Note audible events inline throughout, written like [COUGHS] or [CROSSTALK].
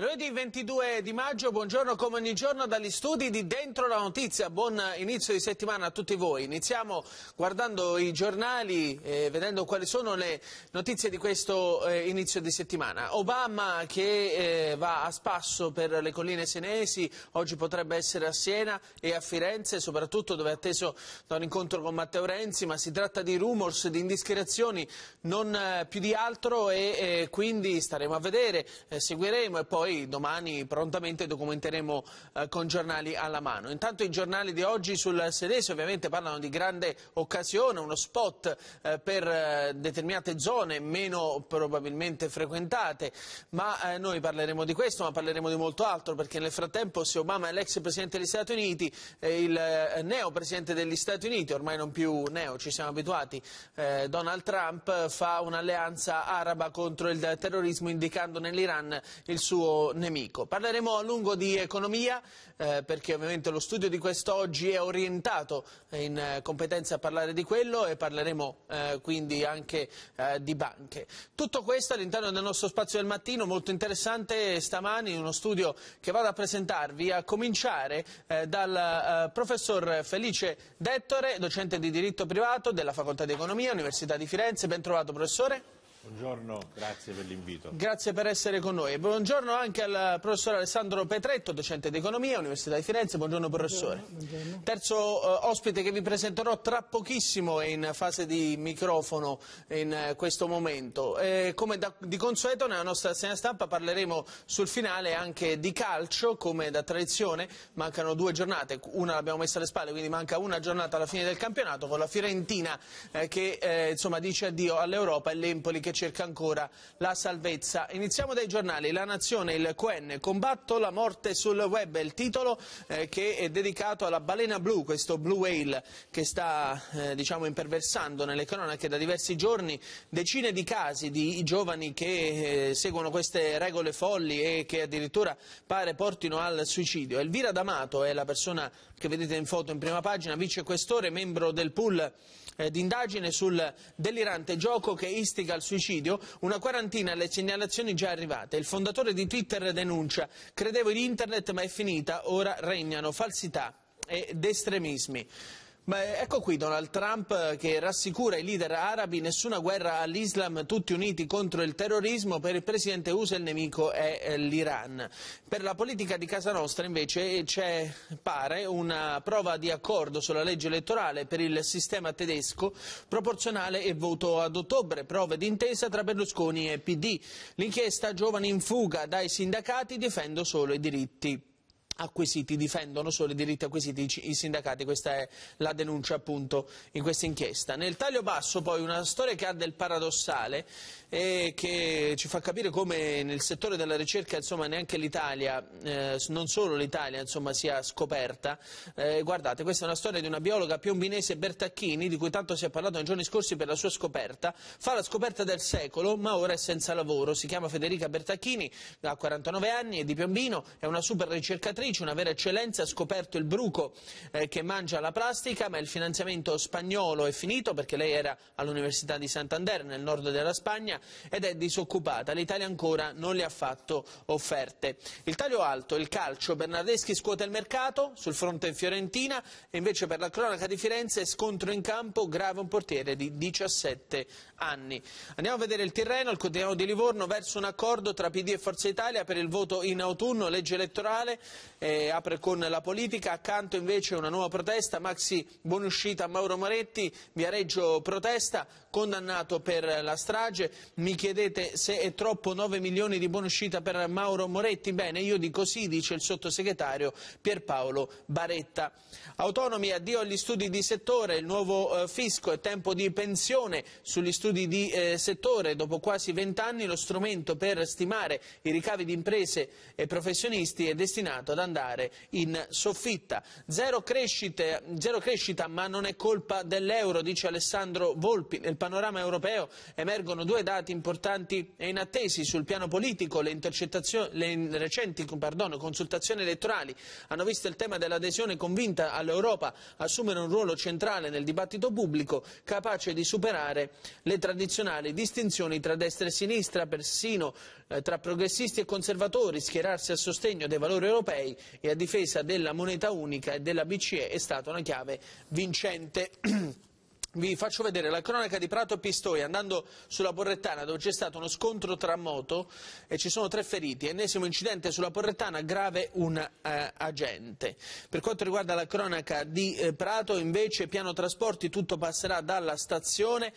Lunedì 22 di maggio, buongiorno come ogni giorno dagli studi di Dentro la Notizia, buon inizio di settimana a tutti voi. Iniziamo guardando i giornali e eh, vedendo quali sono le notizie di questo eh, inizio di settimana. Obama che eh, va a spasso per le colline senesi, oggi potrebbe essere a Siena e a Firenze, soprattutto dove è atteso da un incontro con Matteo Renzi, ma si tratta di rumors, di indiscrezioni, non eh, più di altro e eh, quindi staremo a vedere, eh, seguiremo e poi poi domani prontamente documenteremo eh, con giornali alla mano. Intanto i giornali di oggi sul Senese ovviamente parlano di grande occasione, uno spot eh, per eh, determinate zone meno probabilmente frequentate, ma eh, noi parleremo di questo, ma parleremo di molto altro, perché nel frattempo se Obama è l'ex Presidente degli Stati Uniti, eh, il neo Presidente degli Stati Uniti, ormai non più neo, ci siamo abituati, Donald Trump fa un'alleanza araba contro il terrorismo indicando nell'Iran il suo nemico. Parleremo a lungo di economia eh, perché ovviamente lo studio di quest'oggi è orientato eh, in eh, competenza a parlare di quello e parleremo eh, quindi anche eh, di banche. Tutto questo all'interno del nostro spazio del mattino, molto interessante stamani, uno studio che vado a presentarvi, a cominciare dal professor Felice Dettore, docente di diritto privato della Facoltà di Economia, Università di Firenze. Ben trovato professore. Buongiorno, grazie per l'invito. Grazie per essere con noi. Buongiorno anche al professor Alessandro Petretto, docente di economia, Università di Firenze. Buongiorno professore. Buongiorno, buongiorno. Terzo uh, ospite che vi presenterò tra pochissimo in fase di microfono in uh, questo momento. E eh, come da, di consueto nella nostra segna stampa parleremo sul finale anche di calcio, come da tradizione mancano due giornate, una l'abbiamo messa alle spalle, quindi manca una giornata alla fine del campionato con la Fiorentina eh, che eh, insomma, dice addio all'Europa e l'Empoli che che cerca ancora la salvezza. Iniziamo dai giornali. La Nazione, il QN, combatto la morte sul web. È il titolo eh, che è dedicato alla balena blu, questo blue whale che sta eh, diciamo, imperversando nelle cronache da diversi giorni. Decine di casi di giovani che eh, seguono queste regole folli e che addirittura pare portino al suicidio. Elvira D'Amato è la persona che vedete in foto in prima pagina, vicequestore, membro del pool eh, d'indagine sul delirante gioco che istiga al suicidio suicidio, una quarantina alle segnalazioni già arrivate. Il fondatore di Twitter denuncia, credevo in internet ma è finita, ora regnano falsità ed estremismi. Beh, ecco qui Donald Trump eh, che rassicura i leader arabi nessuna guerra all'Islam, tutti uniti contro il terrorismo, per il presidente USA il nemico è eh, l'Iran. Per la politica di casa nostra invece eh, c'è, pare, una prova di accordo sulla legge elettorale per il sistema tedesco proporzionale e voto ad ottobre, prove d'intesa tra Berlusconi e PD. L'inchiesta Giovani in fuga dai sindacati difendo solo i diritti acquisiti, difendono solo i diritti acquisiti i sindacati, questa è la denuncia appunto in questa inchiesta. Nel taglio basso poi una storia che ha del paradossale e eh, che ci fa capire come nel settore della ricerca insomma, neanche l'Italia, eh, non solo l'Italia insomma, sia scoperta. Eh, guardate, questa è una storia di una biologa piombinese Bertacchini, di cui tanto si è parlato nei giorni scorsi per la sua scoperta, fa la scoperta del secolo ma ora è senza lavoro, si chiama Federica Bertacchini, ha 49 anni, è di Piombino, è una super ricercatrice, produttrice, una vera eccellenza, ha scoperto il bruco eh, che mangia la plastica, ma il finanziamento spagnolo è finito perché lei era all'Università di Santander, nel nord della Spagna, ed è disoccupata. L'Italia ancora non le ha fatto offerte. Il taglio alto, il calcio, Bernardeschi scuote il mercato sul fronte fiorentina e invece per la cronaca di Firenze scontro in campo grave un portiere di 17 anni. Andiamo a vedere il Tirreno, il quotidiano di Livorno verso un accordo tra PD e Forza Italia per il voto in autunno, legge elettorale eh, apre con la politica, accanto invece una nuova protesta, maxi buonuscita a Mauro Moretti, Viareggio protesta, condannato per la strage, mi chiedete se è troppo 9 milioni di buonuscita per Mauro Moretti, bene io dico sì, dice il sottosegretario Pierpaolo Baretta. Autonomi, addio agli studi di settore, il nuovo eh, fisco è tempo di pensione sugli studi di eh, settore, dopo quasi 20 anni lo strumento per stimare i ricavi di imprese e professionisti è destinato ad andare andare in soffitta. Zero, crescite, zero crescita, ma non è colpa dell'euro, dice Alessandro Volpi. Nel panorama europeo emergono due dati importanti e inattesi sul piano politico. Le, le recenti pardon, consultazioni elettorali hanno visto il tema dell'adesione convinta all'Europa assumere un ruolo centrale nel dibattito pubblico, capace di superare le tradizionali distinzioni tra destra e sinistra, persino eh, tra progressisti e conservatori, schierarsi a sostegno dei valori europei e a difesa della moneta unica e della BCE è stata una chiave vincente. [CLEARS THROAT] Vi faccio vedere la cronaca di Prato e Pistoia, andando sulla Porrettana dove c'è stato uno scontro tra moto e ci sono tre feriti. Ennesimo incidente sulla Porrettana, grave un eh, agente. Per quanto riguarda la cronaca di eh, Prato, invece, piano trasporti, tutto passerà dalla stazione.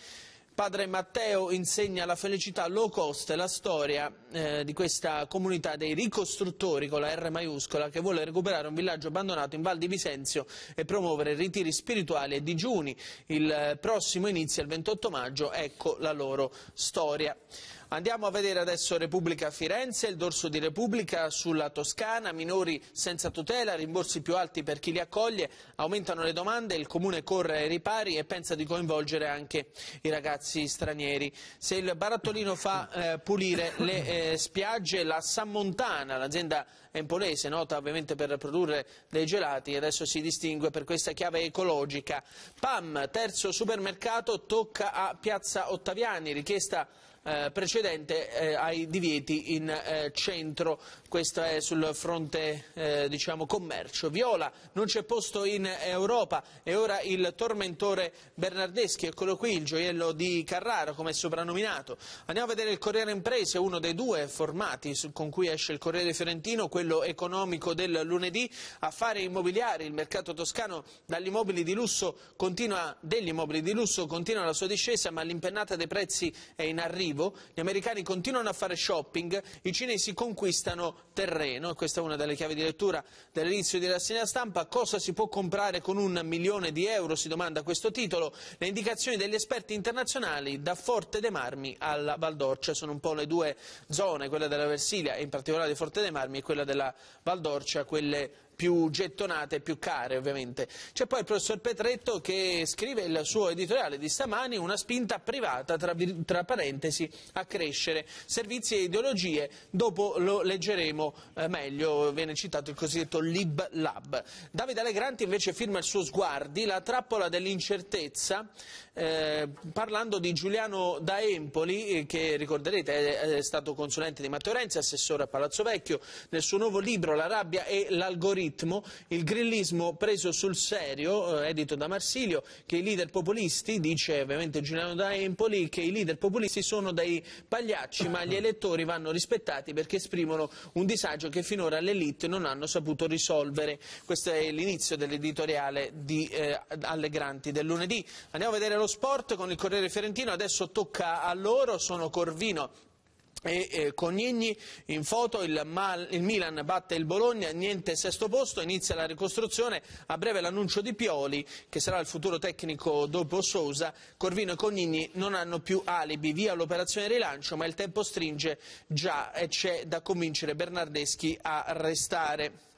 Padre Matteo insegna la felicità low cost la storia eh, di questa comunità dei ricostruttori con la R maiuscola che vuole recuperare un villaggio abbandonato in Val di Visenzio e promuovere ritiri spirituali e digiuni. Il eh, prossimo inizia il 28 maggio, ecco la loro storia. Andiamo a vedere adesso Repubblica Firenze, il dorso di Repubblica sulla Toscana, minori senza tutela, rimborsi più alti per chi li accoglie, aumentano le domande, il Comune corre ai ripari e pensa di coinvolgere anche i ragazzi stranieri. Se il barattolino fa eh, pulire le eh, spiagge, la Sammontana, l'azienda empolese, nota ovviamente per produrre dei gelati, adesso si distingue per questa chiave ecologica. PAM, terzo supermercato, tocca a Piazza Ottaviani, richiesta eh, precedente eh, ai divieti in eh, centro, questo è sul fronte eh, diciamo, commercio. Viola, non c'è posto in Europa e ora il tormentore Bernardeschi, eccolo qui, il gioiello di Carrara come è soprannominato. Andiamo a vedere il Corriere Imprese, uno dei due formati con cui esce il Corriere Fiorentino, quello economico del lunedì, affari immobiliari, il mercato toscano dagli immobili di lusso continua, degli immobili di lusso continua la sua discesa ma l'impennata dei prezzi è in arrivo arrivo, gli americani continuano a fare shopping, i cinesi conquistano terreno, questa è una delle chiavi di lettura dell'inizio della segna stampa, cosa si può comprare con un milione di euro, si domanda questo titolo, le indicazioni degli esperti internazionali da Forte dei Marmi alla Valdorcia, sono un po' le due zone, quella della Versilia e in particolare di Forte dei Marmi e quella della Valdorcia, quelle più gettonate, più care ovviamente. C'è poi il professor Petretto che scrive il suo editoriale di stamani una spinta privata, tra, tra parentesi, a crescere servizi e ideologie, dopo lo leggeremo eh, meglio, viene citato il cosiddetto Lib Lab. Davide Allegranti invece firma il suo Sguardi, la trappola dell'incertezza, eh, parlando di Giuliano da Empoli, eh, che ricorderete è stato consulente di Matteo Renzi, assessore a Palazzo Vecchio, nel suo nuovo libro La rabbia e l'algoritmo ritmo, il grillismo preso sul serio, eh, edito da Marsilio, che i leader populisti, dice ovviamente Giuliano da Empoli, che i leader populisti sono dei pagliacci, ma gli elettori vanno rispettati perché esprimono un disagio che finora l'elite non hanno saputo risolvere. Questo è l'inizio dell'editoriale di eh, Allegranti del lunedì. Andiamo a vedere lo sport con il Corriere Fiorentino, adesso tocca a loro, sono Corvino e eh, Conigni in foto, il, Mal, il, Milan batte il Bologna, niente sesto posto, inizia la ricostruzione, a breve l'annuncio di Pioli che sarà il futuro tecnico dopo Sousa, Corvino e Conigni non hanno più alibi, via l'operazione rilancio ma il tempo stringe già e c'è da convincere Bernardeschi a restare.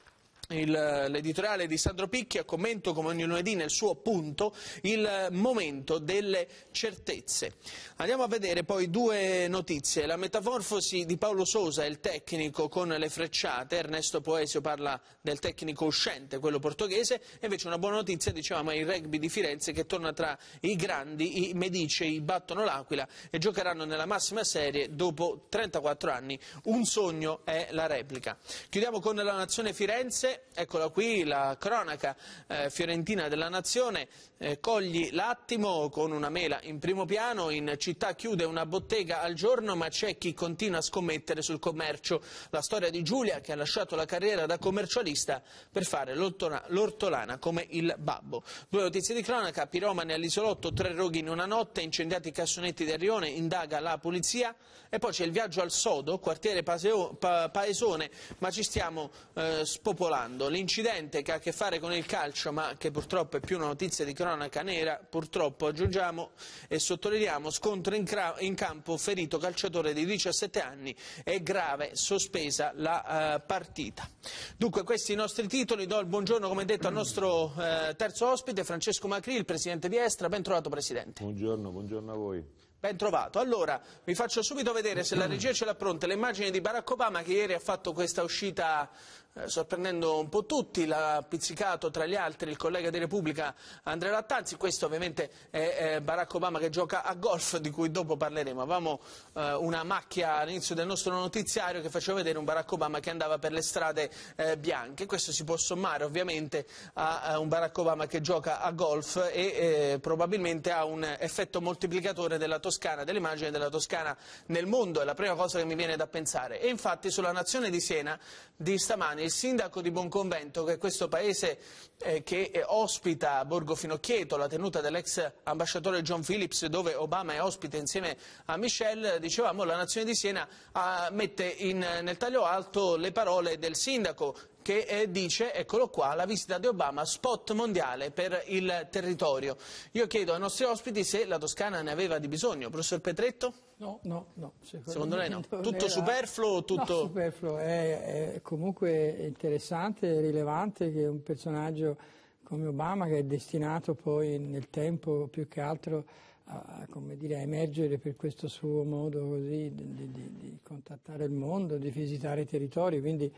Eh, l'editoriale di Sandro Picchi Picchia, commento come ogni lunedì nel suo punto il eh, momento delle certezze. Andiamo a vedere poi due notizie, la metamorfosi di Paolo Sosa, il tecnico con le frecciate, Ernesto Poesio parla del tecnico uscente, quello portoghese, e invece una buona notizia, dicevamo, è il rugby di Firenze che torna tra i grandi, i Medicei battono l'Aquila e giocheranno nella massima serie dopo 34 anni, un sogno è la replica. Chiudiamo con la Nazione Firenze, eccola qui la cronaca eh, fiorentina della nazione, eh, cogli l'attimo con una mela in primo piano, in città chiude una bottega al giorno ma c'è chi continua a scommettere sul commercio. La storia di Giulia che ha lasciato la carriera da commercialista per fare l'ortolana come il babbo. Due notizie di cronaca, piromane all'isolotto, tre roghi in una notte, incendiati i cassonetti del rione, indaga la polizia e poi c'è il viaggio al Sodo, quartiere Paseo, pa, Paesone, ma ci stiamo eh, spopolando parlando, l'incidente che ha a che fare con il calcio, ma che purtroppo è più una notizia di cronaca nera, purtroppo aggiungiamo e sottolineiamo scontro in, in campo, ferito calciatore di 17 anni e grave, sospesa la eh, partita. Dunque questi i nostri titoli, do il buongiorno come detto al nostro eh, terzo ospite, Francesco Macri, il presidente di Estra, ben trovato Presidente. Buongiorno, buongiorno a voi. Ben trovato. Allora, vi faccio subito vedere se la regia ce l'ha pronta le immagini di Barack Obama che ieri ha fatto questa uscita eh, sorprendendo un po' tutti, l'ha pizzicato tra gli altri il collega di Repubblica Andrea Lattanzi, questo ovviamente è Barack Obama che gioca a golf di cui dopo parleremo, avevamo eh, una macchia all'inizio del nostro notiziario che faceva vedere un Barack Obama che andava per le strade eh, bianche, questo si può sommare ovviamente a un Barack Obama che gioca a golf e probabilmente ha un effetto moltiplicatore della Toscana, dell'immagine della Toscana nel mondo, è la prima cosa che mi viene da pensare e infatti sulla nazione di Siena di stamani il sindaco di Buonconvento, che è questo paese eh, che eh, ospita Borgo Finocchieto, la tenuta dell'ex ambasciatore John Phillips, dove Obama è ospite insieme a Michel, dicevamo la nazione di Siena ah, mette in, nel taglio alto le parole del sindaco che eh, dice, eccolo qua, la visita di Obama, spot mondiale per il territorio. Io chiedo ai nostri ospiti se la Toscana ne aveva di bisogno. Professor Petretto? No, no, no. Secondo, secondo lei no? Tutto era... superfluo? Tutto... No, superfluo. È, è comunque interessante, e rilevante che un personaggio come Obama, che è destinato poi nel tempo più che altro a, dire, a, emergere per questo suo modo così di, di, di, contattare il mondo, di visitare i territori, quindi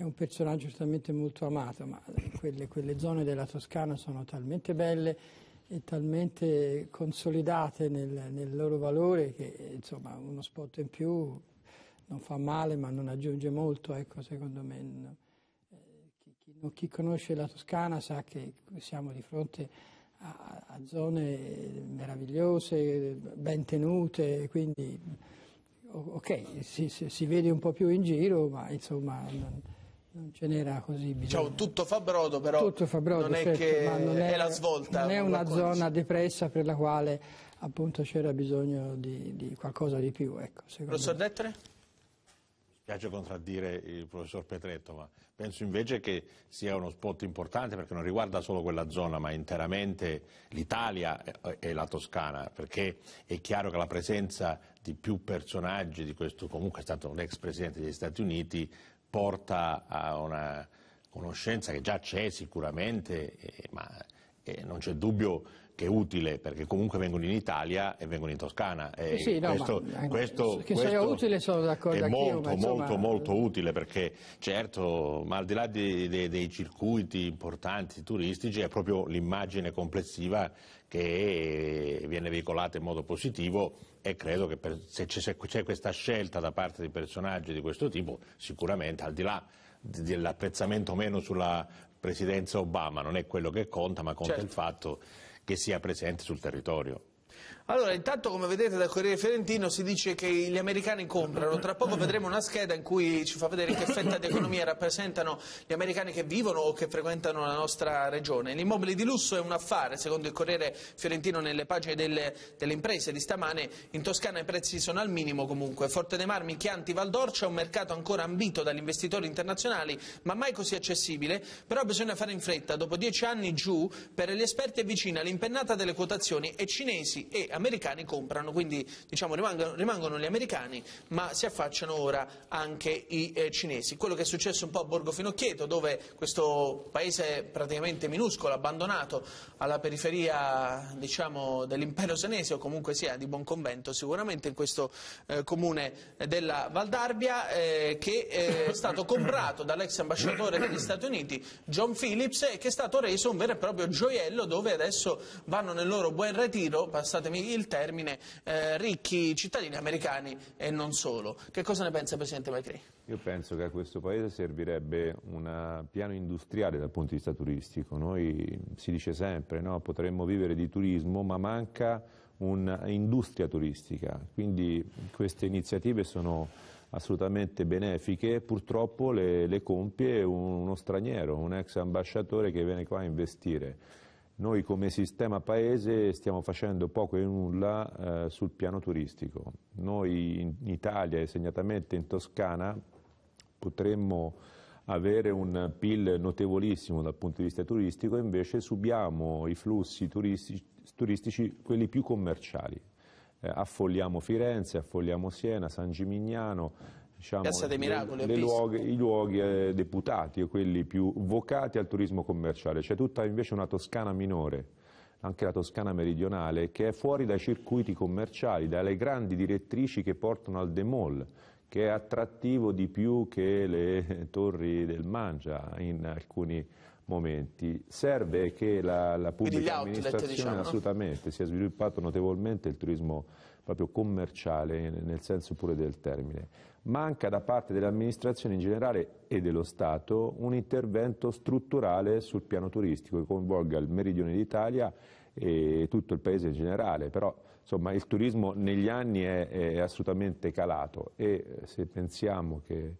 è un personaggio certamente molto amato, ma quelle, quelle zone della Toscana sono talmente belle e talmente consolidate nel, nel, loro valore che insomma uno spot in più non fa male ma non aggiunge molto, ecco secondo me. No. Eh, chi, chi, chi, conosce la Toscana sa che siamo di fronte a, a zone meravigliose, ben tenute, quindi ok, si, si, si, vede un po' più in giro, ma insomma... Non, non ce n'era così bisogno. Diciamo, tutto fa brodo però tutto fa brodo, non certo, è che non è, è, la svolta. Non è una racconti. zona depressa per la quale appunto c'era bisogno di, di, qualcosa di più. Ecco, professor me. Mi piace contraddire il professor Petretto, ma penso invece che sia uno spot importante perché non riguarda solo quella zona, ma interamente l'Italia e la Toscana, perché è chiaro che la presenza di più personaggi di questo, comunque è stato un ex presidente degli Stati Uniti, porta a una conoscenza che già c'è sicuramente, eh, ma eh, non c'è dubbio che è utile perché comunque vengono in Italia e vengono in Toscana. Eh, sì, no, questo, ma, eh, questo, che questo sia utile sono d'accordo. È molto, io, molto, insomma... molto eh. utile perché certo, ma al di là di, di, dei circuiti importanti turistici è proprio l'immagine complessiva che eh, viene veicolata in modo positivo e credo che per, se c'è questa scelta da parte di personaggi di questo tipo, sicuramente al di là dell'apprezzamento meno sulla presidenza Obama, non è quello che conta, ma conta certo. il fatto che sia presente sul territorio. Allora, intanto come vedete dal Corriere Fiorentino si dice che gli americani comprano, tra poco vedremo una scheda in cui ci fa vedere che fetta di economia rappresentano gli americani che vivono o che frequentano la nostra regione. L'immobile di lusso è un affare, secondo il Corriere Fiorentino nelle pagine delle, delle imprese di stamane, in Toscana i prezzi sono al minimo comunque. Forte dei Marmi, Chianti, Valdorcia un mercato ancora ambito dagli investitori internazionali, ma mai così accessibile, però bisogna fare in fretta, dopo dieci anni giù, per gli esperti è vicina l'impennata delle quotazioni e cinesi e americani americani comprano, quindi diciamo, rimangono, rimangono, gli americani ma si affacciano ora anche i eh, cinesi. Quello che è successo un po' a Borgo Finocchieto dove questo paese praticamente minuscolo, abbandonato alla periferia diciamo, dell'impero senese o comunque sia di buon convento sicuramente in questo eh, comune della Valdarbia eh, che eh, è stato comprato dall'ex ambasciatore degli Stati Uniti John Phillips e che è stato reso un vero e proprio gioiello dove adesso vanno nel loro buon ritiro, passatemi usi il termine eh, ricchi cittadini americani e non solo. Che cosa ne pensa Presidente Macri? Io penso che a questo Paese servirebbe un piano industriale dal punto di vista turistico. Noi si dice sempre no, potremmo vivere di turismo, ma manca un'industria turistica. Quindi queste iniziative sono assolutamente benefiche, purtroppo le, le compie uno straniero, un ex ambasciatore che viene qua a investire. Noi come sistema paese stiamo facendo poco e nulla eh, sul piano turistico. Noi in Italia e segnatamente in Toscana potremmo avere un PIL notevolissimo dal punto di vista turistico, invece subiamo i flussi turistici, turistici quelli più commerciali. Eh, affolliamo Firenze, affolliamo Siena, San Gimignano, diciamo, le, Miracoli, le luoghi, i luoghi eh, deputati o quelli più vocati al turismo commerciale. C'è tutta invece una Toscana minore, anche la Toscana meridionale, che è fuori dai circuiti commerciali, dalle grandi direttrici che portano al demol, che è attrattivo di più che le [LAUGHS] torri del Mangia in alcuni momenti. Serve che la, la pubblica outlet, amministrazione diciamo, assolutamente sia sviluppato notevolmente il turismo proprio commerciale nel senso pure del termine. Manca da parte dell'amministrazione in generale e dello Stato un intervento strutturale sul piano turistico che coinvolga il meridione d'Italia e tutto il paese in generale, però insomma, il turismo negli anni è, è assolutamente calato e eh, se pensiamo che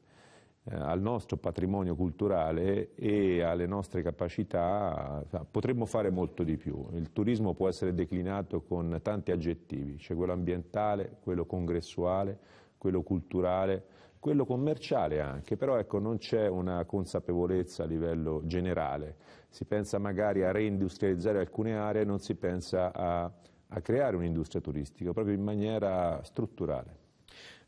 eh, al nostro patrimonio culturale e alle nostre capacità, potremmo fare molto di più. Il turismo può essere declinato con tanti aggettivi, c'è cioè quello ambientale, quello congressuale, quello culturale, quello commerciale anche, però ecco, non c'è una consapevolezza a livello generale. Si pensa magari a reindustrializzare alcune aree, non si pensa a, a creare un'industria turistica proprio in maniera strutturale.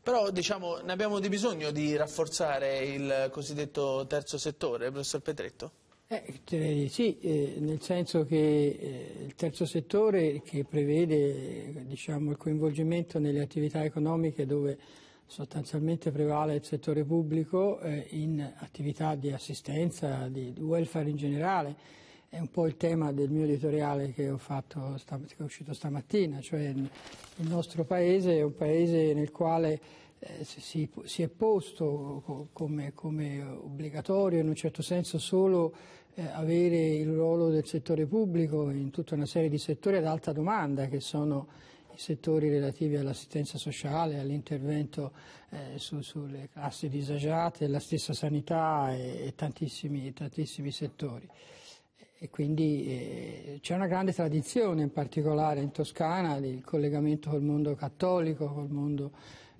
Però diciamo, ne abbiamo di bisogno di rafforzare il cosiddetto terzo settore, professor Petretto? Eh, sì, eh, nel senso che eh, il terzo settore che prevede diciamo, il coinvolgimento nelle attività economiche dove sostanzialmente prevale il settore pubblico eh, in attività di assistenza, di welfare in generale, è un po' il tema del mio editoriale che, fatto, che è uscito stamattina, cioè il nostro paese è un paese nel quale eh, si, è posto come, come, obbligatorio in un certo senso solo eh, avere il ruolo del settore pubblico in tutta una serie di settori ad alta domanda che sono i settori relativi all'assistenza sociale, all'intervento eh, su, sulle classi disagiate, la stessa sanità e, e tantissimi, tantissimi settori e quindi eh, c'è una grande tradizione in particolare in Toscana di collegamento col mondo cattolico, col mondo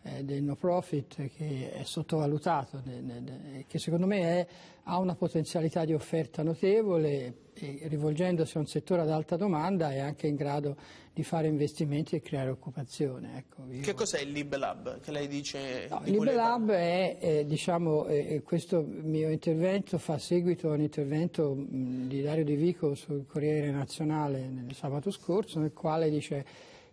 eh, del no profit che è sottovalutato, de, che secondo me è, ha una potenzialità di offerta notevole e rivolgendosi a un settore ad alta domanda è anche in grado di fare investimenti e creare occupazione. Ecco, io... Che cos'è il Libelab che lei dice? No, il Libelab è, eh, diciamo, eh, questo mio intervento fa seguito a un intervento di Dario De Vico sul Corriere Nazionale nel sabato scorso nel quale dice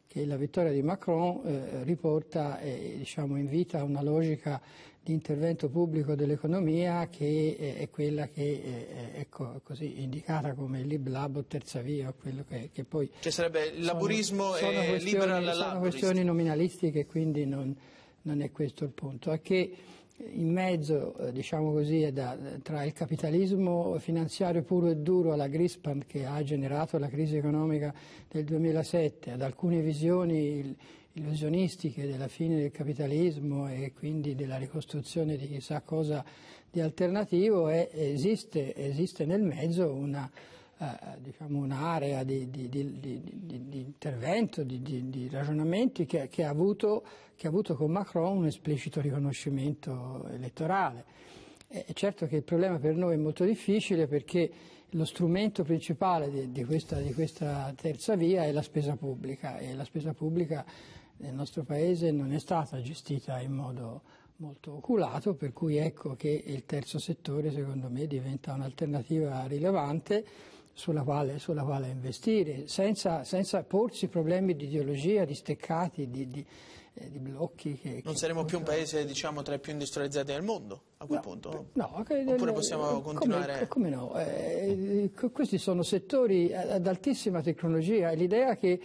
che la vittoria di Macron eh, riporta diciamo, in vita una logica di intervento pubblico dell'economia che eh, è quella che eh, è così indicata come lib lab o terza via o quello che, che poi cioè sarebbe il laburismo sono, sono, questioni, sono questioni, nominalistiche quindi non, non, è questo il punto è che in mezzo eh, diciamo così da, tra il capitalismo finanziario puro e duro alla Grispan che ha generato la crisi economica del 2007 ad alcune visioni il, illusionistiche della fine del capitalismo e quindi della ricostruzione di chissà cosa di alternativo esiste, esiste, nel mezzo una, eh, diciamo un'area di, di, di, di, intervento, di, ragionamenti che, che, ha avuto, che, ha avuto, con Macron un esplicito riconoscimento elettorale. È certo che il problema per noi è molto difficile perché lo strumento principale di, questa, questa terza via è la spesa pubblica e la spesa pubblica nel nostro paese non è stata gestita in modo molto oculato, per cui ecco che il terzo settore secondo me diventa un'alternativa rilevante sulla quale, sulla quale investire, senza, senza, porsi problemi di ideologia, di steccati, di, di, eh, di blocchi. Che, non che saremo più un paese diciamo, tra i più industrializzati del mondo a quel no, punto? No, oppure possiamo eh, continuare? Come, eh, come no? Eh, eh questi sono settori ad altissima tecnologia, l'idea che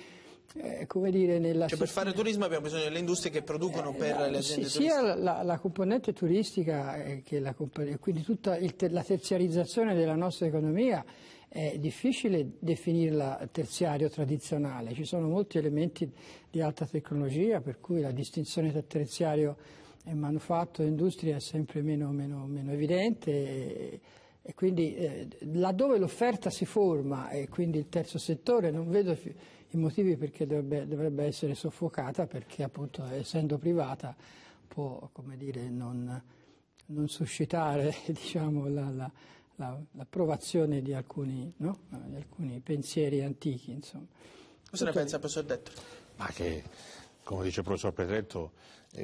eh, come dire, nella... Cioè per fare turismo abbiamo bisogno delle industrie che producono eh, per la, le aziende sì, Sia la, la, componente turistica eh, che la componente, quindi tutta il, la terziarizzazione della nostra economia è difficile definirla terziario tradizionale, ci sono molti elementi di alta tecnologia per cui la distinzione tra terziario e manufatto e industria è sempre meno, meno, meno evidente. E, e quindi eh, laddove l'offerta si forma e quindi il terzo settore non vedo i motivi perché dovrebbe, dovrebbe essere soffocata perché appunto essendo privata può come dire, non, non suscitare [LAUGHS] diciamo, l'approvazione la, la, la di, alcuni, no? di alcuni pensieri antichi. Insomma. Cosa ne pensa il professor Detto? Ma che, come dice il professor Petretto,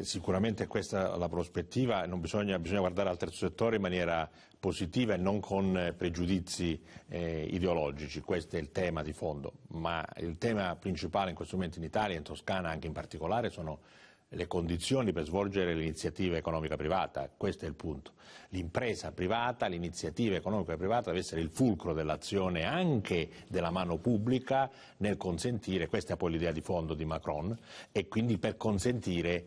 sicuramente questa è la prospettiva, bisogna, bisogna, guardare al terzo settore in maniera positiva e non con eh, pregiudizi eh, ideologici, questo è il tema di fondo, ma il tema principale in questo momento in Italia, in Toscana anche in particolare, sono le condizioni per svolgere l'iniziativa economica privata, questo è il punto. L'impresa privata, l'iniziativa economica privata deve essere il fulcro dell'azione anche della mano pubblica nel consentire, questa è poi l'idea di fondo di Macron, e quindi per consentire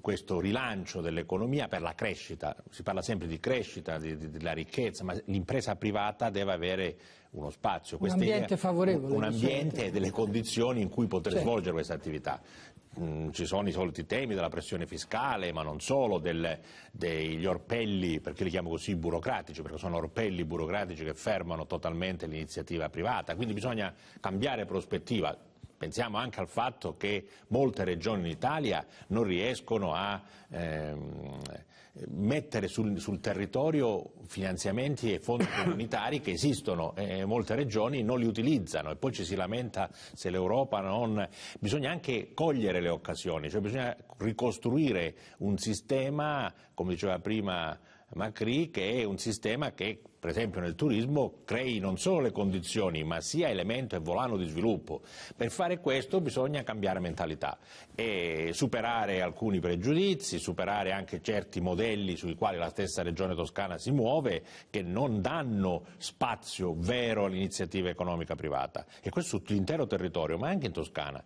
questo rilancio dell'economia per la crescita, si parla sempre di crescita, di, di, della ricchezza, ma l'impresa privata deve avere uno spazio, un Queste ambiente idea, favorevole, un, ambiente e delle condizioni in cui poter certo. svolgere questa attività. Mm, ci sono i soliti temi della pressione fiscale, ma non solo, del, degli orpelli, perché li chiamo così burocratici, perché sono orpelli burocratici che fermano totalmente l'iniziativa privata, quindi bisogna cambiare prospettiva, Pensiamo anche al fatto che molte regioni in Italia non riescono a ehm, mettere sul, sul, territorio finanziamenti e fondi [COUGHS] comunitari che esistono e molte regioni non li utilizzano e poi ci si lamenta se l'Europa non... Bisogna anche cogliere le occasioni, cioè bisogna ricostruire un sistema, come diceva prima Macri che è un sistema che per esempio nel turismo crei non solo le condizioni ma sia elemento e volano di sviluppo. Per fare questo bisogna cambiare mentalità e superare alcuni pregiudizi, superare anche certi modelli sui quali la stessa regione toscana si muove che non danno spazio vero all'iniziativa economica privata e questo sull'intero territorio ma anche in Toscana.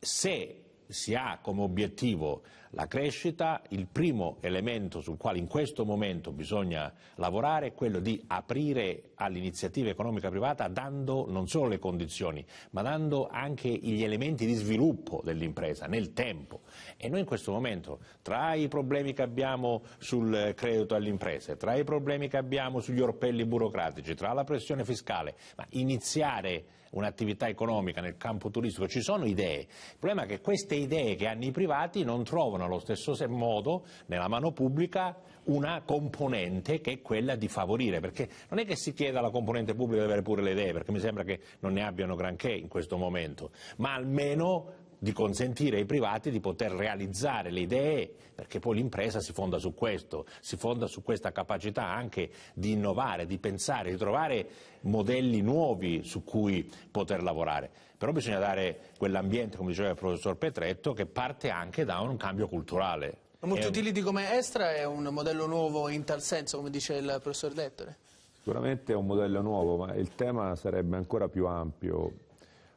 Se si ha come obiettivo la crescita, il primo elemento sul quale in questo momento bisogna lavorare è quello di aprire all'iniziativa economica privata dando non solo le condizioni, ma dando anche gli elementi di sviluppo dell'impresa nel tempo. E noi in questo momento, tra i problemi che abbiamo sul credito alle imprese, tra i problemi che abbiamo sugli orpelli burocratici, tra la pressione fiscale, ma iniziare un'attività economica nel campo turistico, ci sono idee. Il problema è che queste idee che hanno i privati non trovano allo stesso modo nella mano pubblica una componente che è quella di favorire, perché non è che si chieda alla componente pubblica di avere pure le idee, perché mi sembra che non ne abbiano granché in questo momento, ma almeno di consentire ai privati di poter realizzare le idee, perché poi l'impresa si fonda su questo, si fonda su questa capacità anche di innovare, di pensare, di trovare modelli nuovi su cui poter lavorare. Però bisogna dare quell'ambiente, come diceva il professor Petretto, che parte anche da un cambio culturale. La multiutility come Estra è un modello nuovo in tal senso, come dice il professor Dettore? Sicuramente è un modello nuovo, ma il tema sarebbe ancora più ampio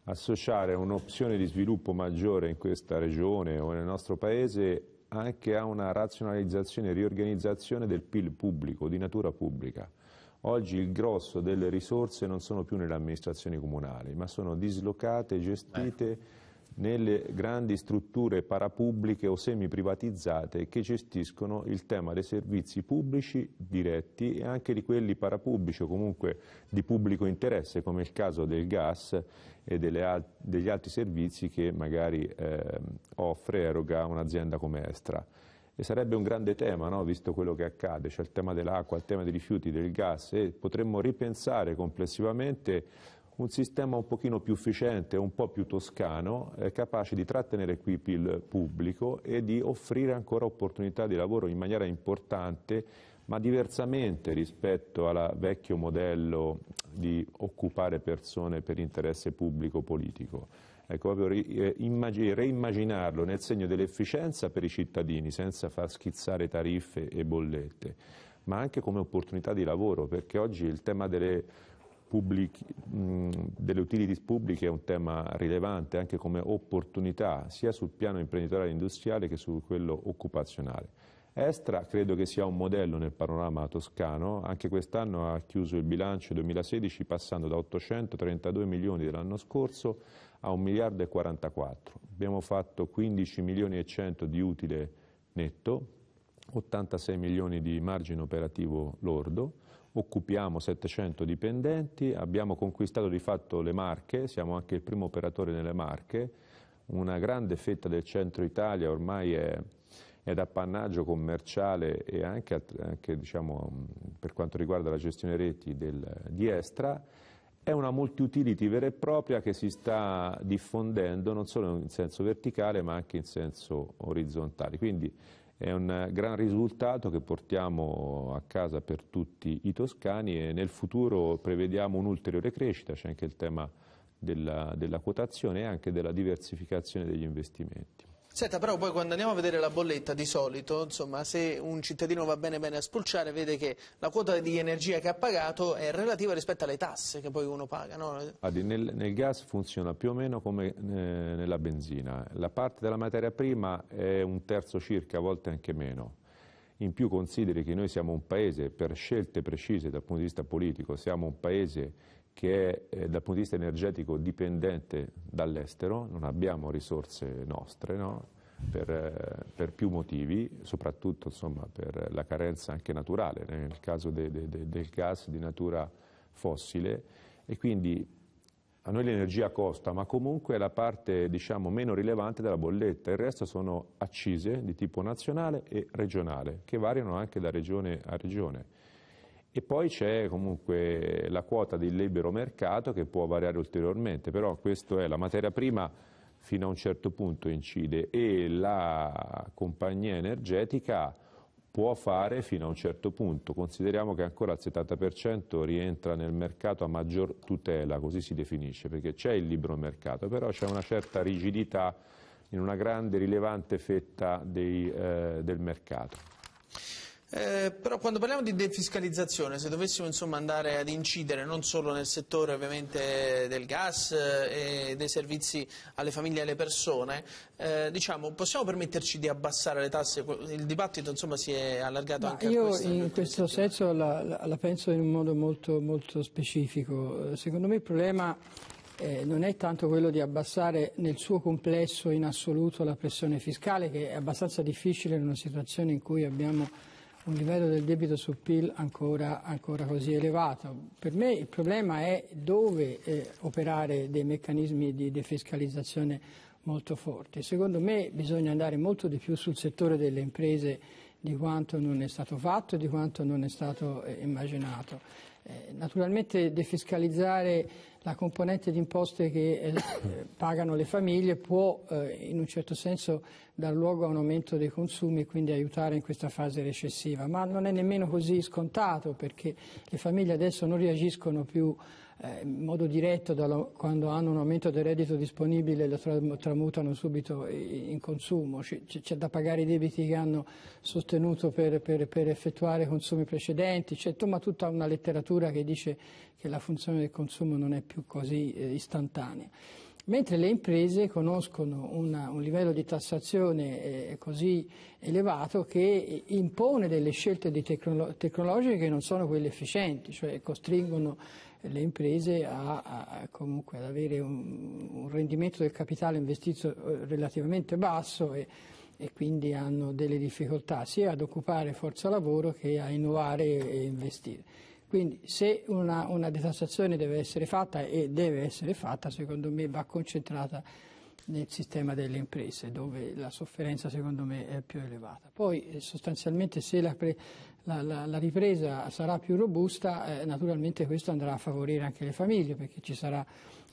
associare un'opzione di sviluppo maggiore in questa regione o nel nostro paese anche a una razionalizzazione e riorganizzazione del PIL pubblico, di natura pubblica. Oggi il grosso delle risorse non sono più nelle amministrazioni comunali, ma sono dislocate, gestite ecco nelle grandi strutture parapubbliche o semiprivatizzate che gestiscono il tema dei servizi pubblici diretti e anche di quelli parapubblici o comunque di pubblico interesse, come il caso del gas e delle, degli altri servizi che magari eh, offre, eroga un'azienda come Estra. E sarebbe un grande tema, no? visto quello che accade, c'è cioè il tema dell'acqua, il tema dei rifiuti, del gas, e potremmo ripensare complessivamente un sistema un pochino più efficiente, un po' più toscano, eh, capace di trattenere qui il pubblico e di offrire ancora opportunità di lavoro in maniera importante, ma diversamente rispetto al vecchio modello di occupare persone per interesse pubblico politico. Ecco, proprio eh, reimmaginarlo nel segno dell'efficienza per i cittadini, senza far schizzare tariffe e bollette, ma anche come opportunità di lavoro, perché oggi il tema delle pubblici, delle utilities pubbliche è un tema rilevante anche come opportunità sia sul piano imprenditoriale industriale che su quello occupazionale. Estra credo che sia un modello nel panorama toscano, anche quest'anno ha chiuso il bilancio 2016 passando da 832 milioni dell'anno scorso a 1 miliardo e 44. Abbiamo fatto 15 milioni e 100 di utile netto, 86 milioni di margine operativo lordo, occupiamo 700 dipendenti, abbiamo conquistato di fatto le Marche, siamo anche il primo operatore nelle Marche, una grande fetta del centro Italia ormai è, è d'appannaggio commerciale e anche, anche diciamo, mm, per quanto riguarda la gestione reti del, di Estra, è una multi-utility vera e propria che si sta diffondendo non solo in senso verticale ma anche in senso orizzontale. Quindi è un gran risultato che portiamo a casa per tutti i toscani e nel futuro prevediamo un'ulteriore crescita, c'è anche il tema della, della quotazione e anche della diversificazione degli investimenti. Senta, però poi quando andiamo a vedere la bolletta di solito, insomma, se un cittadino va bene bene a spulciare, vede che la quota di energia che ha pagato è relativa rispetto alle tasse che poi uno paga. No? Nel, nel, gas funziona più o meno come eh, nella benzina. La parte della materia prima è un terzo circa, a volte anche meno. In più consideri che noi siamo un paese, per scelte precise dal punto di vista politico, siamo un paese che è eh, dal punto di vista energetico dipendente dall'estero, non abbiamo risorse nostre no? per, eh, per, più motivi, soprattutto insomma, per la carenza anche naturale, nel caso de, de, de, del gas di natura fossile e quindi a noi l'energia costa, ma comunque è la parte diciamo, meno rilevante della bolletta, il resto sono accise di tipo nazionale e regionale, che variano anche da regione a regione. E poi c'è comunque la quota del libero mercato che può variare ulteriormente, però questa è la materia prima fino a un certo punto incide e la compagnia energetica può fare fino a un certo punto. Consideriamo che ancora il 70% rientra nel mercato a maggior tutela, così si definisce, perché c'è il libero mercato, però c'è una certa rigidità in una grande, rilevante fetta dei, eh, del mercato. Eh, però quando parliamo di defiscalizzazione, se dovessimo insomma, andare ad incidere non solo nel settore ovviamente del gas eh, e dei servizi alle famiglie e alle persone, eh, diciamo, possiamo permetterci di abbassare le tasse? Il dibattito insomma, si è allargato Ma anche io a questo. Io in questo senso la, la, la, penso in un modo molto, molto specifico. Secondo me il problema eh, non è tanto quello di abbassare nel suo complesso in assoluto la pressione fiscale, che è abbastanza difficile in una situazione in cui abbiamo un livello del debito sul PIL ancora, ancora, così elevato. Per me il problema è dove eh, operare dei meccanismi di defiscalizzazione molto forti. Secondo me bisogna andare molto di più sul settore delle imprese di quanto non è stato fatto e di quanto non è stato eh, immaginato. Eh, naturalmente defiscalizzare la componente di imposte che eh, pagano le famiglie può eh, in un certo senso dar luogo a un aumento dei consumi e quindi aiutare in questa fase recessiva, ma non è nemmeno così scontato perché le famiglie adesso non reagiscono più eh, in modo diretto dalla, quando hanno un aumento del reddito disponibile lo tramutano subito in, consumo, c'è, c'è, da pagare i debiti che hanno sostenuto per, per, per effettuare consumi precedenti, c'è insomma tutta una letteratura che dice che la funzione del consumo non è più così eh, istantanea mentre le imprese conoscono una, un livello di tassazione eh, così elevato che impone delle scelte tecnolo- tecnologiche che non sono quelle efficienti, cioè costringono le imprese a, a, comunque, ad avere un, un, rendimento del capitale investito eh, relativamente basso e, e, quindi hanno delle difficoltà sia ad occupare forza lavoro che a innovare e investire. Quindi se una, una detassazione deve essere fatta e deve essere fatta, secondo me va concentrata nel sistema delle imprese dove la sofferenza secondo me è più elevata. Poi eh, sostanzialmente se la, pre, la, la, la ripresa sarà più robusta, eh, naturalmente questo andrà a favorire anche le famiglie perché ci sarà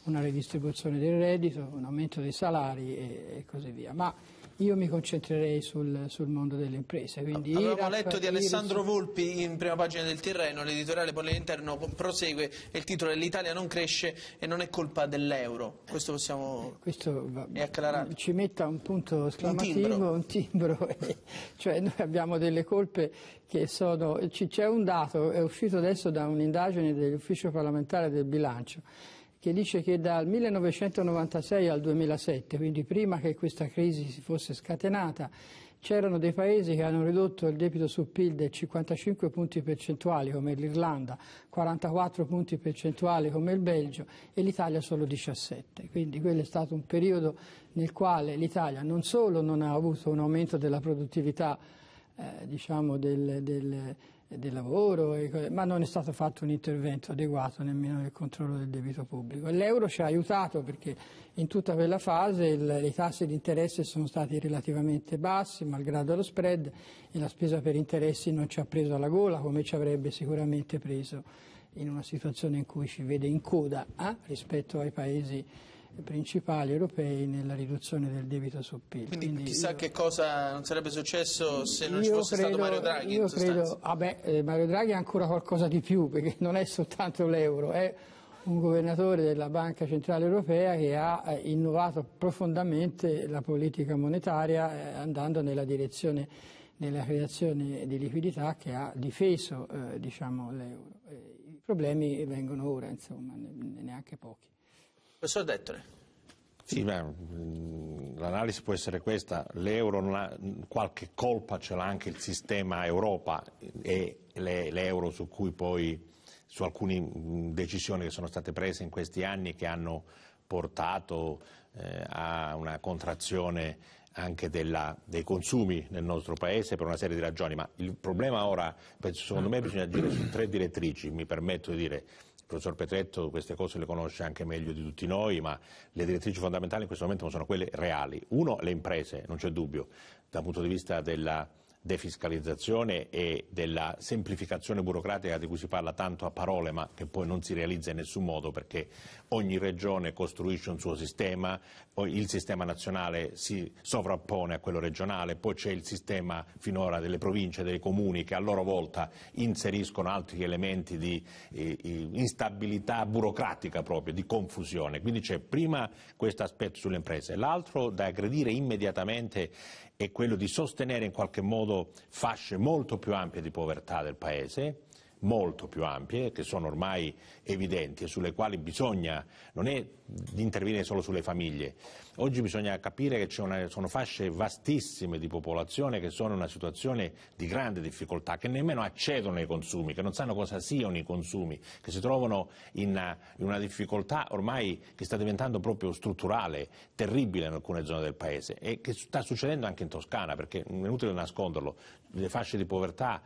una redistribuzione del reddito, un aumento dei salari e, e così via. Ma, io mi concentrerei sul, sul mondo delle imprese. Quindi Avevamo IRAP, letto di Alessandro IRIS... Volpi in prima pagina del Tirreno, l'editoriale poi all'interno prosegue e il titolo è L'Italia non cresce e non è colpa dell'euro. Questo possiamo eh, Questo va, Ci metta un punto esclamativo, un timbro. Un timbro [LAUGHS] eh. cioè noi abbiamo delle colpe che sono... C'è un dato, è uscito adesso da un'indagine dell'ufficio parlamentare del bilancio che dice che dal 1996 al 2007, quindi prima che questa crisi si fosse scatenata, c'erano dei paesi che hanno ridotto il debito sul PIL del 55 punti percentuali come l'Irlanda, 44 punti percentuali come il Belgio e l'Italia solo 17. Quindi quello è stato un periodo nel quale l'Italia non solo non ha avuto un aumento della produttività eh, diciamo del, del del lavoro, ma non è stato fatto un intervento adeguato nemmeno nel controllo del debito pubblico. L'euro ci ha aiutato perché in tutta quella fase il, i tassi di interesse sono stati relativamente bassi, malgrado lo spread, e la spesa per interessi non ci ha preso alla gola come ci avrebbe sicuramente preso in una situazione in cui ci vede in coda eh, rispetto ai paesi principali europei nella riduzione del debito sul PIL. Quindi, Quindi chissà io, che cosa non sarebbe successo se non ci fosse credo, stato Mario Draghi. Io credo, ah beh, Mario Draghi è ancora qualcosa di più perché non è soltanto l'euro, è un governatore della Banca Centrale Europea che ha eh, innovato profondamente la politica monetaria eh, andando nella direzione della creazione di liquidità che ha difeso eh, diciamo, l'euro. Eh, I problemi vengono ora, insomma, neanche pochi. Professor Dettore. Sì, l'analisi può essere questa, l'euro ha, qualche colpa ce l'ha anche il sistema Europa e le, l'euro su cui poi su alcune decisioni che sono state prese in questi anni che hanno portato eh, a una contrazione anche della, dei consumi nel nostro paese per una serie di ragioni, ma il problema ora, secondo me, bisogna agire su tre direttrici, mi permetto di dire professor Petretto queste cose le conosce anche meglio di tutti noi, ma le direttrici fondamentali in questo momento sono quelle reali. Uno, le imprese, non c'è dubbio, dal punto di vista della defiscalizzazione e della semplificazione burocratica di cui si parla tanto a parole ma che poi non si realizza in nessun modo perché ogni regione costruisce un suo sistema, il sistema nazionale si sovrappone a quello regionale, poi c'è il sistema finora delle province, dei comuni che a loro volta inseriscono altri elementi di eh, instabilità burocratica proprio, di confusione. Quindi c'è prima questo aspetto sulle imprese, l'altro da aggredire immediatamente è quello di sostenere in qualche modo fasce molto più ampie di povertà del Paese, molto più ampie, che sono ormai evidenti e sulle quali bisogna, non è di intervenire solo sulle famiglie, oggi bisogna capire che una, sono fasce vastissime di popolazione che sono in una situazione di grande difficoltà, che nemmeno accedono ai consumi, che non sanno cosa siano i consumi, che si trovano in una, in una difficoltà ormai che sta diventando proprio strutturale, terribile in alcune zone del paese e che sta succedendo anche in Toscana, perché è inutile nasconderlo, le fasce di povertà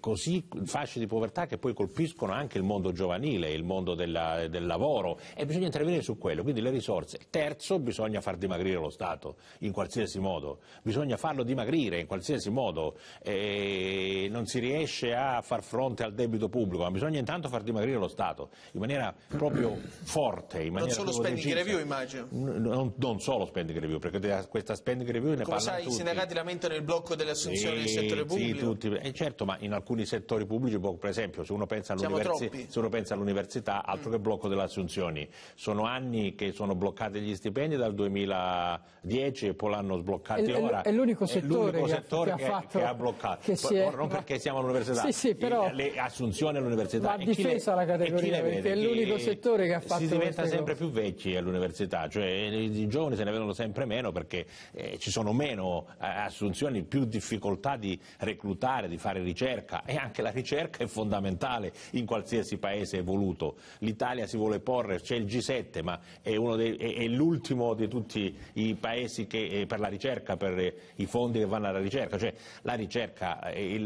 così fasce di povertà che poi colpiscono anche il mondo giovanile, il mondo della, del lavoro e bisogna intervenire su quello, quindi le risorse. Terzo, bisogna far dimagrire lo Stato in qualsiasi modo, bisogna farlo dimagrire in qualsiasi modo, e non si riesce a far fronte al debito pubblico, ma bisogna intanto far dimagrire lo Stato in maniera proprio forte. In maniera non solo spending decisa. review immagino. Non, non, solo spending review, perché questa spending review ne Come parlano sai, tutti. i sindacati lamentano il blocco delle assunzioni sì, del settore pubblico. Sì, tutti, eh, certo, ma in alcuni settori pubblici, per esempio se uno pensa, se uno all'università, altro mm. che blocco delle assunzioni, sono anni che sono bloccati gli stipendi dal 2010 e poi l'hanno sbloccato è, ora. È l'unico settore, che, settore che, ha fatto, che, ha bloccato, che è, non perché siamo all'università, sì, sì, le assunzioni all'università. Va difesa le, la categoria, perché è l'unico settore che ha fatto Si diventa sempre cose. più vecchi all'università, cioè eh, i giovani se ne vedono sempre meno perché eh, ci sono meno eh, assunzioni, più difficoltà di reclutare, di fare ricerca ricerca e anche la ricerca è fondamentale in qualsiasi paese evoluto. L'Italia si vuole porre, c'è il G7 ma è, dei, è, è l'ultimo di tutti i paesi che, eh, per la ricerca, per eh, i fondi che vanno alla ricerca, cioè la ricerca eh,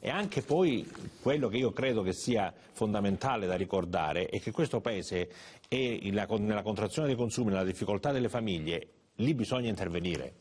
e anche poi quello che io credo che sia fondamentale da ricordare è che questo paese è nella contrazione dei consumi, nella difficoltà delle famiglie, lì bisogna intervenire.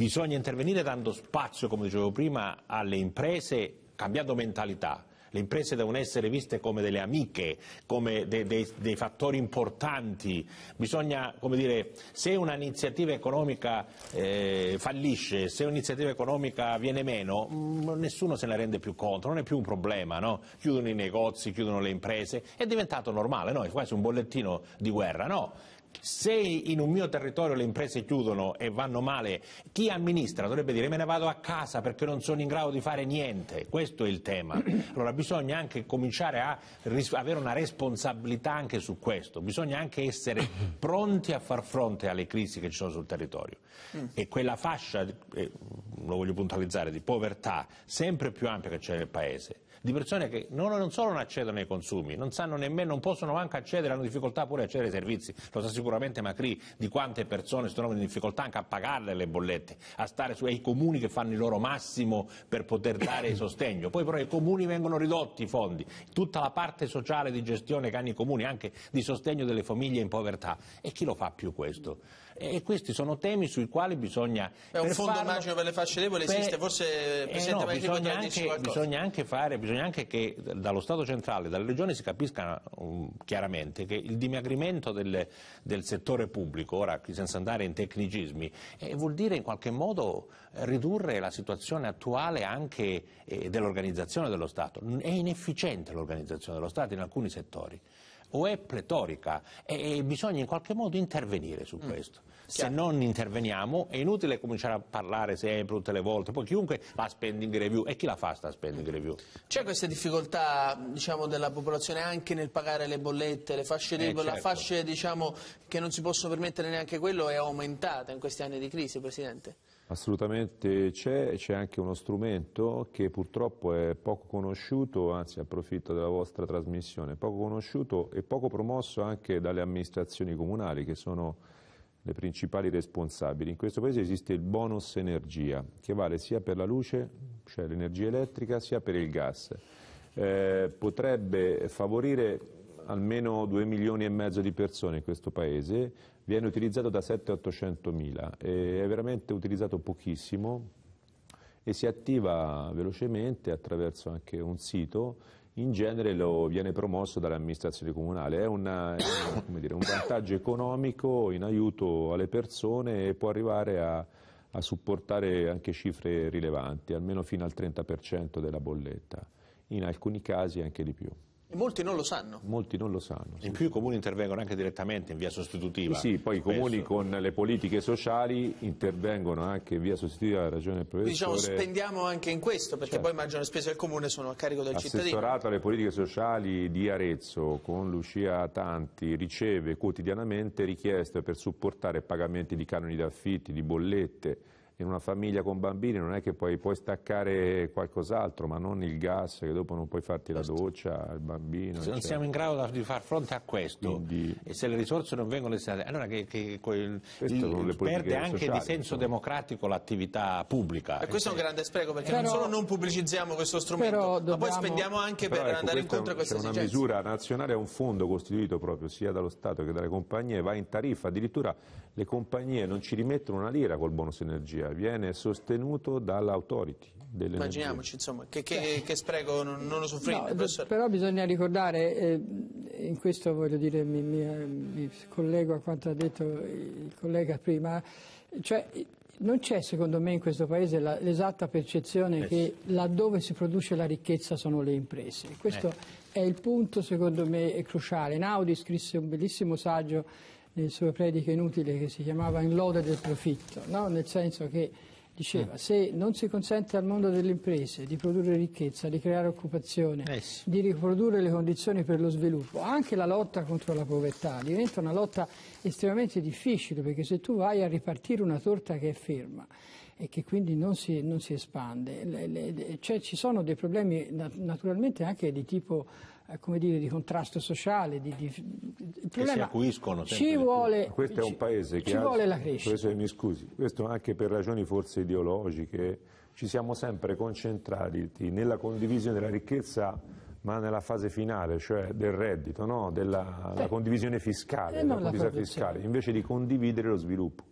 Bisogna intervenire dando spazio, come dicevo prima, alle imprese cambiando mentalità. Le imprese devono essere viste come delle amiche, come dei, dei, dei fattori importanti. Bisogna, dire, se un'iniziativa economica eh, fallisce, se un'iniziativa economica viene meno, mh, mm, nessuno se ne rende più conto, non è più un problema, no? Chiudono i negozi, chiudono le imprese, è diventato normale, no? È quasi un bollettino di guerra, no? Se in un mio territorio le imprese chiudono e vanno male, chi amministra dovrebbe dire me ne vado a casa perché non sono in grado di fare niente, questo è il tema. [CLEARS THROAT] Allora bisogna anche cominciare a avere una responsabilità anche su questo, bisogna anche essere [CLEARS THROAT] pronti a far fronte alle crisi che ci sono sul territorio. Mm. E quella fascia, eh, lo voglio puntualizzare, di povertà sempre più ampia che c'è nel Paese, di persone che non, non solo non accedono ai consumi, non sanno nemmeno, non possono neanche accedere, hanno difficoltà pure ad accedere ai servizi, lo sa sicuramente Macri di quante persone si trovano in difficoltà anche a pagarle le bollette, a stare sui comuni che fanno il loro massimo per poter dare [COUGHS] sostegno, poi però i comuni vengono ridotti i fondi, tutta la parte sociale di gestione che hanno i comuni, anche di sostegno delle famiglie in povertà, e chi lo fa più questo? E questi sono temi sui quali bisogna... È un fondo farlo, immagino per le fasce deboli, per, esiste, forse eh no, bisogna, anche, bisogna, anche fare, bisogna anche che dallo Stato centrale, dalle regioni si capisca um, chiaramente che il dimagrimento del, del, settore pubblico, ora senza andare in tecnicismi, eh, vuol dire in qualche modo eh, ridurre la situazione attuale anche eh, dell'organizzazione dello Stato. È inefficiente l'organizzazione dello Stato in alcuni settori o è pletorica e, bisogna in qualche modo intervenire su mm. questo se non interveniamo è inutile cominciare a parlare sempre tutte le volte, poi chiunque la spending review e chi la fa sta spending review? C'è questa difficoltà diciamo, della popolazione anche nel pagare le bollette, le fasce eh, certo. la fascia diciamo, che non si possono permettere neanche quello è aumentata in questi anni di crisi, Presidente? Assolutamente c'è, c'è anche uno strumento che purtroppo è poco conosciuto, anzi approfitto della vostra trasmissione, poco conosciuto e poco promosso anche dalle amministrazioni comunali che sono le principali responsabili. In questo paese esiste il bonus energia, che vale sia per la luce, cioè l'energia elettrica, sia per il gas. Eh, potrebbe favorire almeno 2 milioni e mezzo di persone in questo paese, viene utilizzato da 7-800 mila, è veramente utilizzato pochissimo e si attiva velocemente attraverso anche un sito in genere lo viene promosso dall'amministrazione comunale. È, una, è dire, un vantaggio economico in aiuto alle persone e può arrivare a, a supportare anche cifre rilevanti, almeno fino al 30% della bolletta, in alcuni casi anche di più. E molti non lo sanno. Molti non lo sanno. In più i comuni intervengono anche direttamente in via sostitutiva. Sì, sì poi i comuni con le politiche sociali intervengono anche in via sostitutiva, ha ragione del diciamo, professore. Diciamo spendiamo anche in questo, perché certo. poi maggiori spese del comune sono a carico del Assessorato cittadino. L'assessorato alle politiche sociali di Arezzo con Lucia Tanti riceve quotidianamente richieste per supportare pagamenti di canoni di affitti, di bollette, in una famiglia con bambini non è che puoi, puoi staccare qualcos'altro, ma non il gas, che dopo non puoi farti la certo. doccia, il bambino. Se non siamo in grado di far fronte a questo Quindi, e se le risorse non vengono destinate, allora che, che quel, perde anche sociali, di senso insomma. democratico l'attività pubblica. E questo è un grande spreco perché però, non solo non pubblicizziamo questo strumento, dobbiamo, ma poi spendiamo anche per ecco, andare incontro a questa situazione. C'è una misura nazionale, è un fondo costituito proprio sia dallo Stato che dalle compagnie, va in tariffa, addirittura le compagnie non ci rimettono una lira col bonus energia, viene sostenuto dall'autority. Immaginiamoci insomma, che, che, che, spreco non, non lo soffrite. No, però bisogna ricordare, eh, in questo voglio dire, mi, mi, eh, mi, collego a quanto ha detto il collega prima, cioè non c'è secondo me in questo Paese l'esatta percezione eh. che laddove si produce la ricchezza sono le imprese. Questo eh. è il punto secondo me cruciale. Naudi scrisse un bellissimo saggio nelle sue prediche inutili che si chiamava in lode del profitto, no? nel senso che diceva mm. se non si consente al mondo delle imprese di produrre ricchezza, di creare occupazione, eh di riprodurre le condizioni per lo sviluppo, anche la lotta contro la povertà diventa una lotta estremamente difficile perché se tu vai a ripartire una torta che è ferma e che quindi non si, non si espande, le, le, cioè, ci sono dei problemi naturalmente anche di tipo eh, come dire, di contrasto sociale. Di, di, il problema, che si acuiscono ci vuole, Questo è un paese che ci vuole la crescita. Questo, mi scusi, questo anche per ragioni forse ideologiche, ci siamo sempre concentrati nella condivisione della ricchezza ma nella fase finale, cioè del reddito, no? della Beh, condivisione fiscale, eh, della condivisione fiscale, invece di condividere lo sviluppo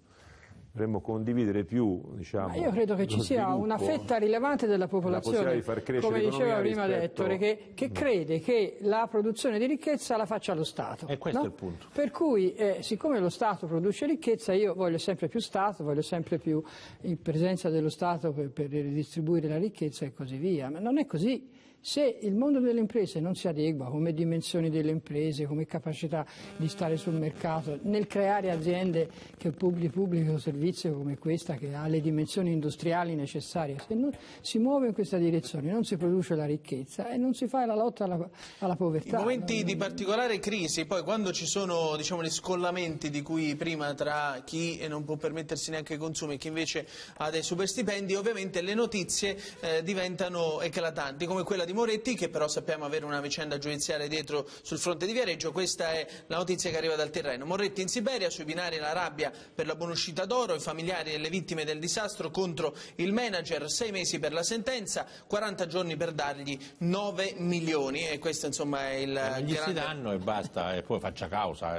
dovremmo condividere più diciamo, Ma io credo che ci sia una fetta rilevante della popolazione di far come diceva prima Lettore che, che, mm. crede che la produzione di ricchezza la faccia lo Stato e questo no? è il punto per cui eh, siccome lo Stato produce ricchezza io voglio sempre più Stato voglio sempre più in presenza dello Stato per, per ridistribuire la ricchezza e così via ma non è così se il mondo delle imprese non si adegua come dimensioni delle imprese, come capacità di stare sul mercato, nel creare aziende che pubblico, pubblico servizio come questa che ha le dimensioni industriali necessarie, se non si muove in questa direzione non si produce la ricchezza e non si fa la lotta alla, alla povertà. In momenti non... di particolare crisi, poi quando ci sono diciamo, gli scollamenti di cui prima tra chi non può permettersi neanche i consumi e chi invece ha dei superstipendi, ovviamente le notizie eh, diventano eclatanti, come quella di Moretti che però sappiamo avere una vicenda giudiziaria dietro sul fronte di Viareggio, questa è la notizia che arriva dal terreno. Moretti in Siberia, sui binari la rabbia per la buonuscita d'oro, i familiari delle vittime del disastro contro il manager, sei mesi per la sentenza, 40 giorni per dargli 9 milioni e questo insomma è il non gli grande... si danno e basta e poi faccia causa,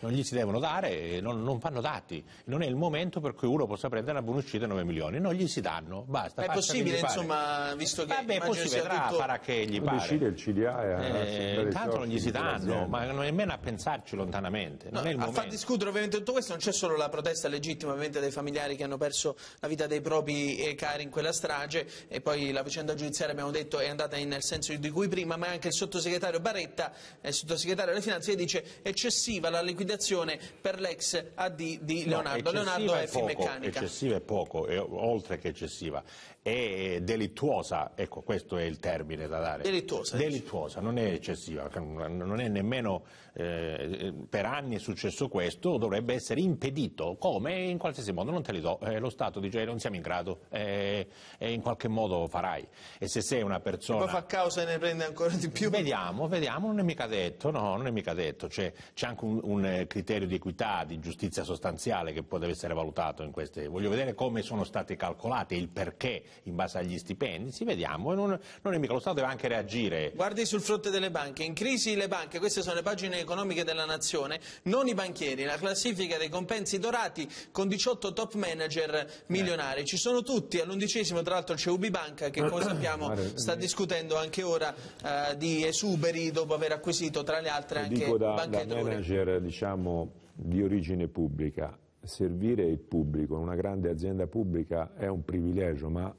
non gli si devono dare, non, non, vanno dati, non è il momento per cui uno possa prendere una buonuscita 9 milioni, non gli si danno, basta. È possibile insomma, visto che Vabbè, poi si tutto farà che gli pare. Decide il CDA. Eh, eh intanto non gli si danno, ma nemmeno a pensarci lontanamente. No, a far discutere ovviamente tutto questo non c'è solo la protesta legittima ovviamente dei familiari che hanno perso la vita dei propri eh, cari in quella strage e poi la vicenda giudiziaria abbiamo detto è andata nel senso di cui prima, ma anche il sottosegretario Baretta, eh, il sottosegretario delle finanze, che dice eccessiva la liquidazione per l'ex AD di Leonardo. No, Leonardo è Finmeccanica. Eccessiva è poco, è oltre che eccessiva è delittuosa, ecco questo è il termine da dare. Delittuosa. Delittuosa, dice. non è eccessiva, non è nemmeno eh, eh, per anni è successo questo, dovrebbe essere impedito, come? In qualsiasi modo non te li do, eh, lo Stato dice eh, non siamo in grado e in qualche modo farai. E se sei una persona... E poi fa causa e ne prende ancora di più. Vediamo, vediamo, non è mica detto, no, non è mica detto, c'è, c'è anche un, un, criterio di equità, di giustizia sostanziale che può, deve essere valutato in queste... Voglio vedere come sono stati calcolati, il perché in base agli stipendi, si vediamo, non, non è mica, lo Stato deve anche reagire. Guardi sul fronte delle banche, in crisi le banche, queste sono le pagine economiche della nazione, non i banchieri, la classifica dei compensi dorati con 18 top manager milionari. Ci sono tutti, all'undicesimo tra l'altro c'è Ubibanca che come [COUGHS] sappiamo eh, sta discutendo anche ora eh, di esuberi dopo aver acquisito tra le altre anche Dico da, da manager diciamo, di origine pubblica, servire il pubblico, in una grande azienda pubblica è un privilegio, ma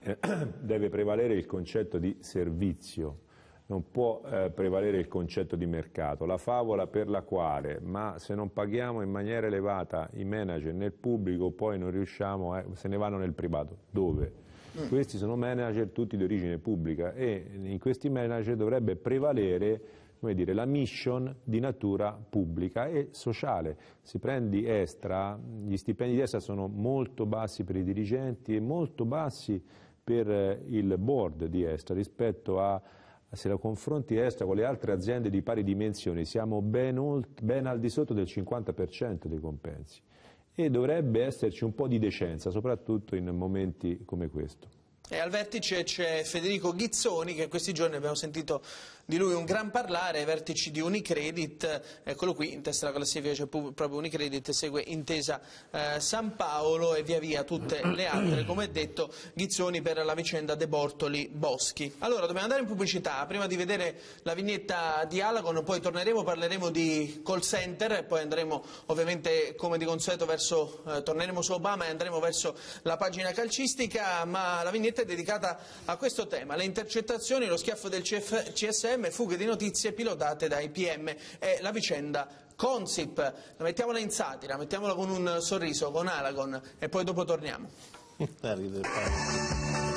eh, [COUGHS] deve prevalere il concetto di servizio non può eh, prevalere il concetto di mercato. La favola per la quale, ma se non paghiamo in maniera elevata i manager nel pubblico, poi non riusciamo, a, se ne vanno nel privato. Dove? Mm. Questi sono manager tutti di origine pubblica e in questi manager dovrebbe prevalere dire, la mission di natura pubblica e sociale. Si prendi extra, gli stipendi di extra sono molto bassi per i dirigenti e molto bassi per eh, il board di extra rispetto a se la confronti Estra con le altre aziende di pari dimensioni, siamo ben, ben al di sotto del 50% dei compensi e dovrebbe esserci un po' di decenza, soprattutto in momenti come questo. E al vertice c'è Federico Ghizzoni che in questi giorni abbiamo sentito di lui un gran parlare ai vertici di Unicredit, eccolo eh, qui, in testa alla classifica c'è proprio Unicredit, segue Intesa eh, San Paolo e via via tutte le altre, come detto Ghizzoni per la vicenda De Bortoli-Boschi. Allora, dobbiamo andare in pubblicità, prima di vedere la vignetta di Alagon, poi torneremo, parleremo di call center e poi andremo ovviamente come di consueto verso, eh, torneremo su Obama e andremo verso la pagina calcistica, ma la vignetta è dedicata a questo tema, le intercettazioni, lo schiaffo del CF, CSM PM, fughe di notizie pilotate dai PM. È la vicenda Consip. La mettiamola in satira, mettiamola con un sorriso, con Aragon e poi dopo torniamo. [LAUGHS]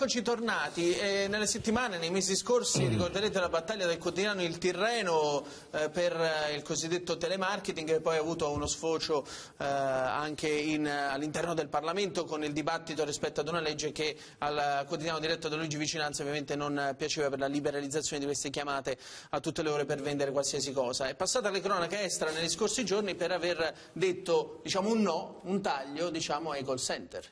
Eccoci tornati, eh, nelle settimane, nei mesi scorsi mm. ricorderete la battaglia del quotidiano Il Tirreno eh, per eh, il cosiddetto telemarketing che poi ha avuto uno sfocio eh, anche eh, all'interno del Parlamento con il dibattito rispetto ad una legge che al quotidiano diretto da Luigi Vicinanza ovviamente non piaceva per la liberalizzazione di queste chiamate a tutte le ore per vendere qualsiasi cosa. È passata alle cronache estra negli scorsi giorni per aver detto diciamo, un no, un taglio diciamo, ai call center.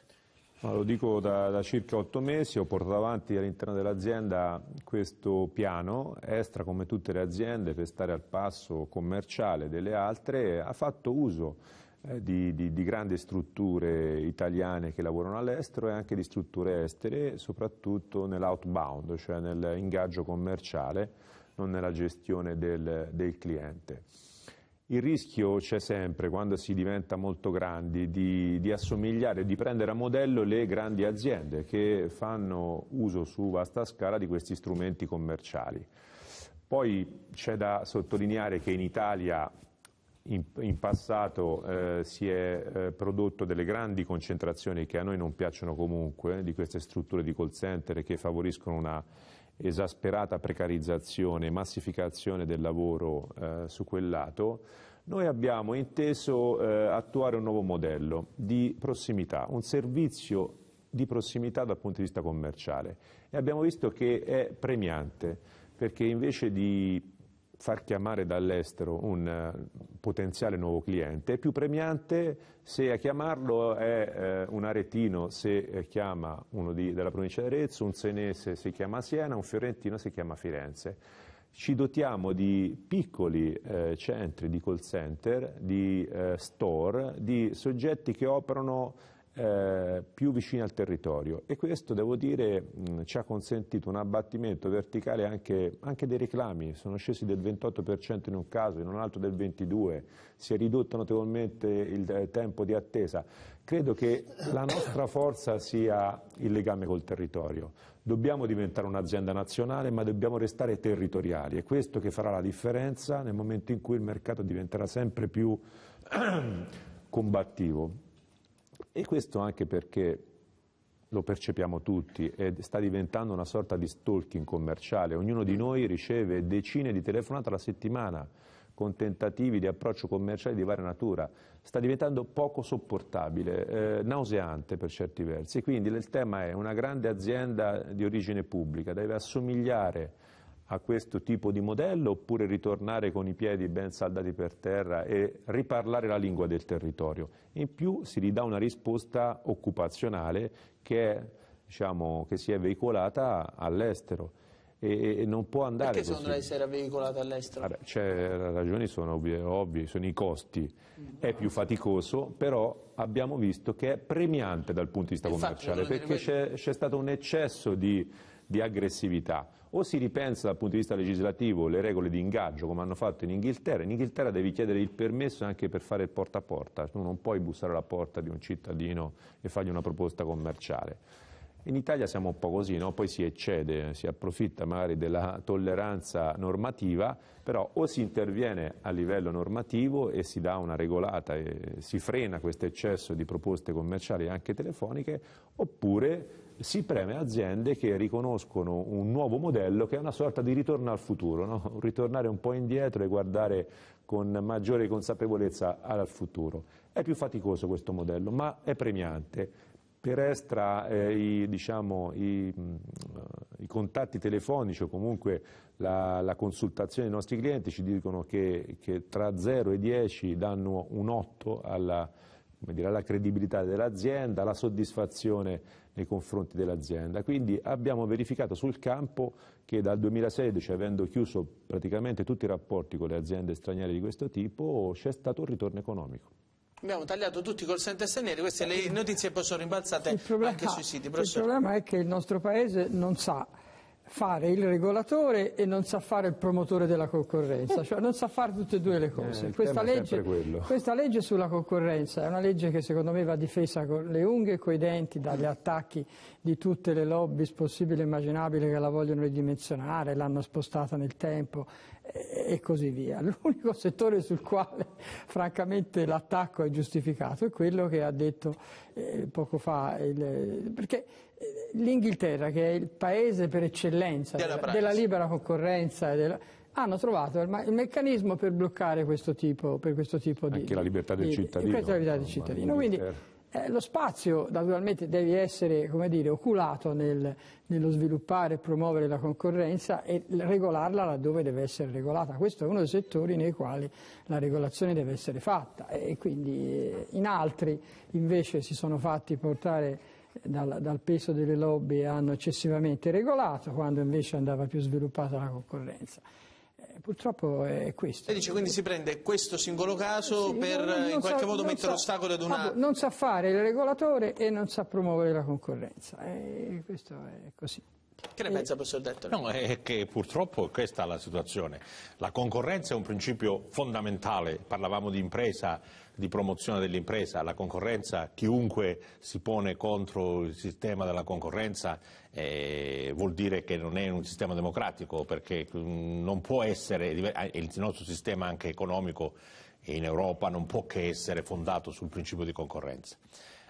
Ma lo dico da, da, circa otto mesi, ho portato avanti all'interno dell'azienda questo piano, Estra come tutte le aziende per stare al passo commerciale delle altre, ha fatto uso eh, di, di, di, grandi strutture italiane che lavorano all'estero e anche di strutture estere, soprattutto nell'outbound, cioè nell'ingaggio commerciale, non nella gestione del, del cliente. Il rischio c'è sempre, quando si diventa molto grandi, di, di assomigliare, di prendere a modello le grandi aziende che fanno uso su vasta scala di questi strumenti commerciali. Poi c'è da sottolineare che in Italia in, in passato eh, si è eh, prodotto delle grandi concentrazioni che a noi non piacciono comunque, eh, di queste strutture di call center che favoriscono una esasperata precarizzazione, massificazione del lavoro eh, su quel lato, noi abbiamo inteso eh, attuare un nuovo modello di prossimità, un servizio di prossimità dal punto di vista commerciale e abbiamo visto che è premiante perché invece di far chiamare dall'estero un eh, potenziale nuovo cliente, è più premiante se a chiamarlo è eh, un aretino se eh, chiama uno di, della provincia di Arezzo, un senese si chiama Siena, un fiorentino si chiama Firenze. Ci dotiamo di piccoli eh, centri di call center, di eh, store, di soggetti che operano eh, più vicini al territorio e questo devo dire mh, ci ha consentito un abbattimento verticale anche, anche dei reclami, sono scesi del 28% in un caso, in un altro del 22%, si è ridotto notevolmente il eh, tempo di attesa. Credo che la nostra forza sia il legame col territorio. Dobbiamo diventare un'azienda nazionale, ma dobbiamo restare territoriali. È questo che farà la differenza nel momento in cui il mercato diventerà sempre più [CLEARS THROAT] combattivo. E questo anche perché lo percepiamo tutti e sta diventando una sorta di stalking commerciale. Ognuno di noi riceve decine di telefonate alla settimana con tentativi di approccio commerciale di varia natura, sta diventando poco sopportabile, eh, nauseante per certi versi. Quindi il tema è una grande azienda di origine pubblica, deve assomigliare a questo tipo di modello oppure ritornare con i piedi ben saldati per terra e riparlare la lingua del territorio. In più si ridà una risposta occupazionale che, è, diciamo, che si è veicolata all'estero. E, e, non può andare Perché secondo lei si era veicolata all'estero? cioè, le ragioni sono ovvie, ovvie, sono i costi. Mm-hmm. È più faticoso, però abbiamo visto che è premiante dal punto di vista Infatti, commerciale, perché c'è stato un eccesso di di aggressività. O si ripensa dal punto di vista legislativo le regole di ingaggio come hanno fatto in Inghilterra, in Inghilterra devi chiedere il permesso anche per fare il porta a porta, tu non puoi bussare alla porta di un cittadino e fargli una proposta commerciale. In Italia siamo un po' così, no? poi si eccede, si approfitta magari della tolleranza normativa, però o si interviene a livello normativo e si dà una regolata e si frena questo eccesso di proposte commerciali anche telefoniche, oppure si preme aziende che riconoscono un nuovo modello che è una sorta di ritorno al futuro, no? [LAUGHS] ritornare un po' indietro e guardare con maggiore consapevolezza al futuro. È più faticoso questo modello, ma è premiante. Per Estra eh, i, diciamo, i, mh, mm, i, contatti telefonici o comunque la, la, consultazione dei nostri clienti ci dicono che, che tra 0 e 10 danno un 8 alla, dire, alla credibilità dell'azienda, alla soddisfazione nei confronti dell'azienda. Quindi abbiamo verificato sul campo che dal 2016, avendo chiuso praticamente tutti i rapporti con le aziende straniere di questo tipo, c'è stato un ritorno economico. Abbiamo tagliato tutti i call center stranieri, queste le eh, notizie poi sono rimbalzate problema, anche sui siti. Professor. Il problema è che il nostro Paese non sa fare il regolatore e non sa fare il promotore della concorrenza, cioè non sa fare tutte e due le eh, cose. Eh, questa, legge, questa, legge, sulla concorrenza è una legge che secondo me va difesa con le unghie e coi denti dagli attacchi di tutte le lobby possibili e immaginabili che la vogliono ridimensionare, l'hanno spostata nel tempo, e così via. [LAUGHS] L'unico settore sul quale francamente l'attacco è giustificato è quello che ha detto eh, poco fa, il, perché eh, l'Inghilterra, che è il paese per eccellenza della, della, della libera concorrenza, della, hanno trovato il, il, meccanismo per bloccare questo tipo, per questo tipo di... Anche la libertà del cittadino. Di, la libertà del cittadino. Quindi, eh, lo spazio naturalmente deve essere dire, oculato nel, nello sviluppare e promuovere la concorrenza e regolarla laddove deve essere regolata. Questo è uno dei settori nei quali la regolazione deve essere fatta e quindi eh, in altri invece si sono fatti portare eh, dal, dal, peso delle lobby e hanno eccessivamente regolato, quando invece andava più sviluppata la concorrenza purtroppo è questo. Lei dice quindi si prende questo singolo caso sì, per eh, non, non in qualche sa, modo mettere sa, ostacolo ad una... Non sa fare il regolatore e non sa promuovere la concorrenza, e questo è così. Che ne eh, pensa, professor Dettore? No, è che purtroppo questa è la situazione. La concorrenza è un principio fondamentale, parlavamo di impresa di promozione dell'impresa, la concorrenza, chiunque si pone contro il sistema della concorrenza eh, vuol dire che non è un sistema democratico perché mm, non può essere, eh, il nostro sistema anche economico in Europa non può che essere fondato sul principio di concorrenza.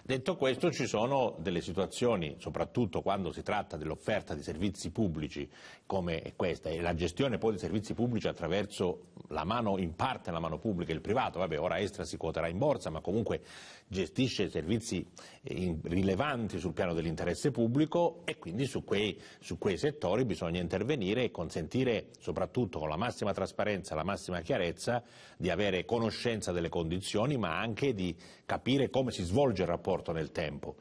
Detto questo ci sono delle situazioni, soprattutto quando si tratta dell'offerta di servizi pubblici come questa e la gestione poi di servizi pubblici attraverso la mano, in parte la mano pubblica e il privato, vabbè ora Estra si quoterà in borsa ma comunque gestisce servizi eh, rilevanti sul piano dell'interesse pubblico e quindi su quei, su quei settori bisogna intervenire e consentire soprattutto con la massima trasparenza, la massima chiarezza di avere conoscenza delle condizioni ma anche di capire come si svolge il rapporto rapporto nel tempo.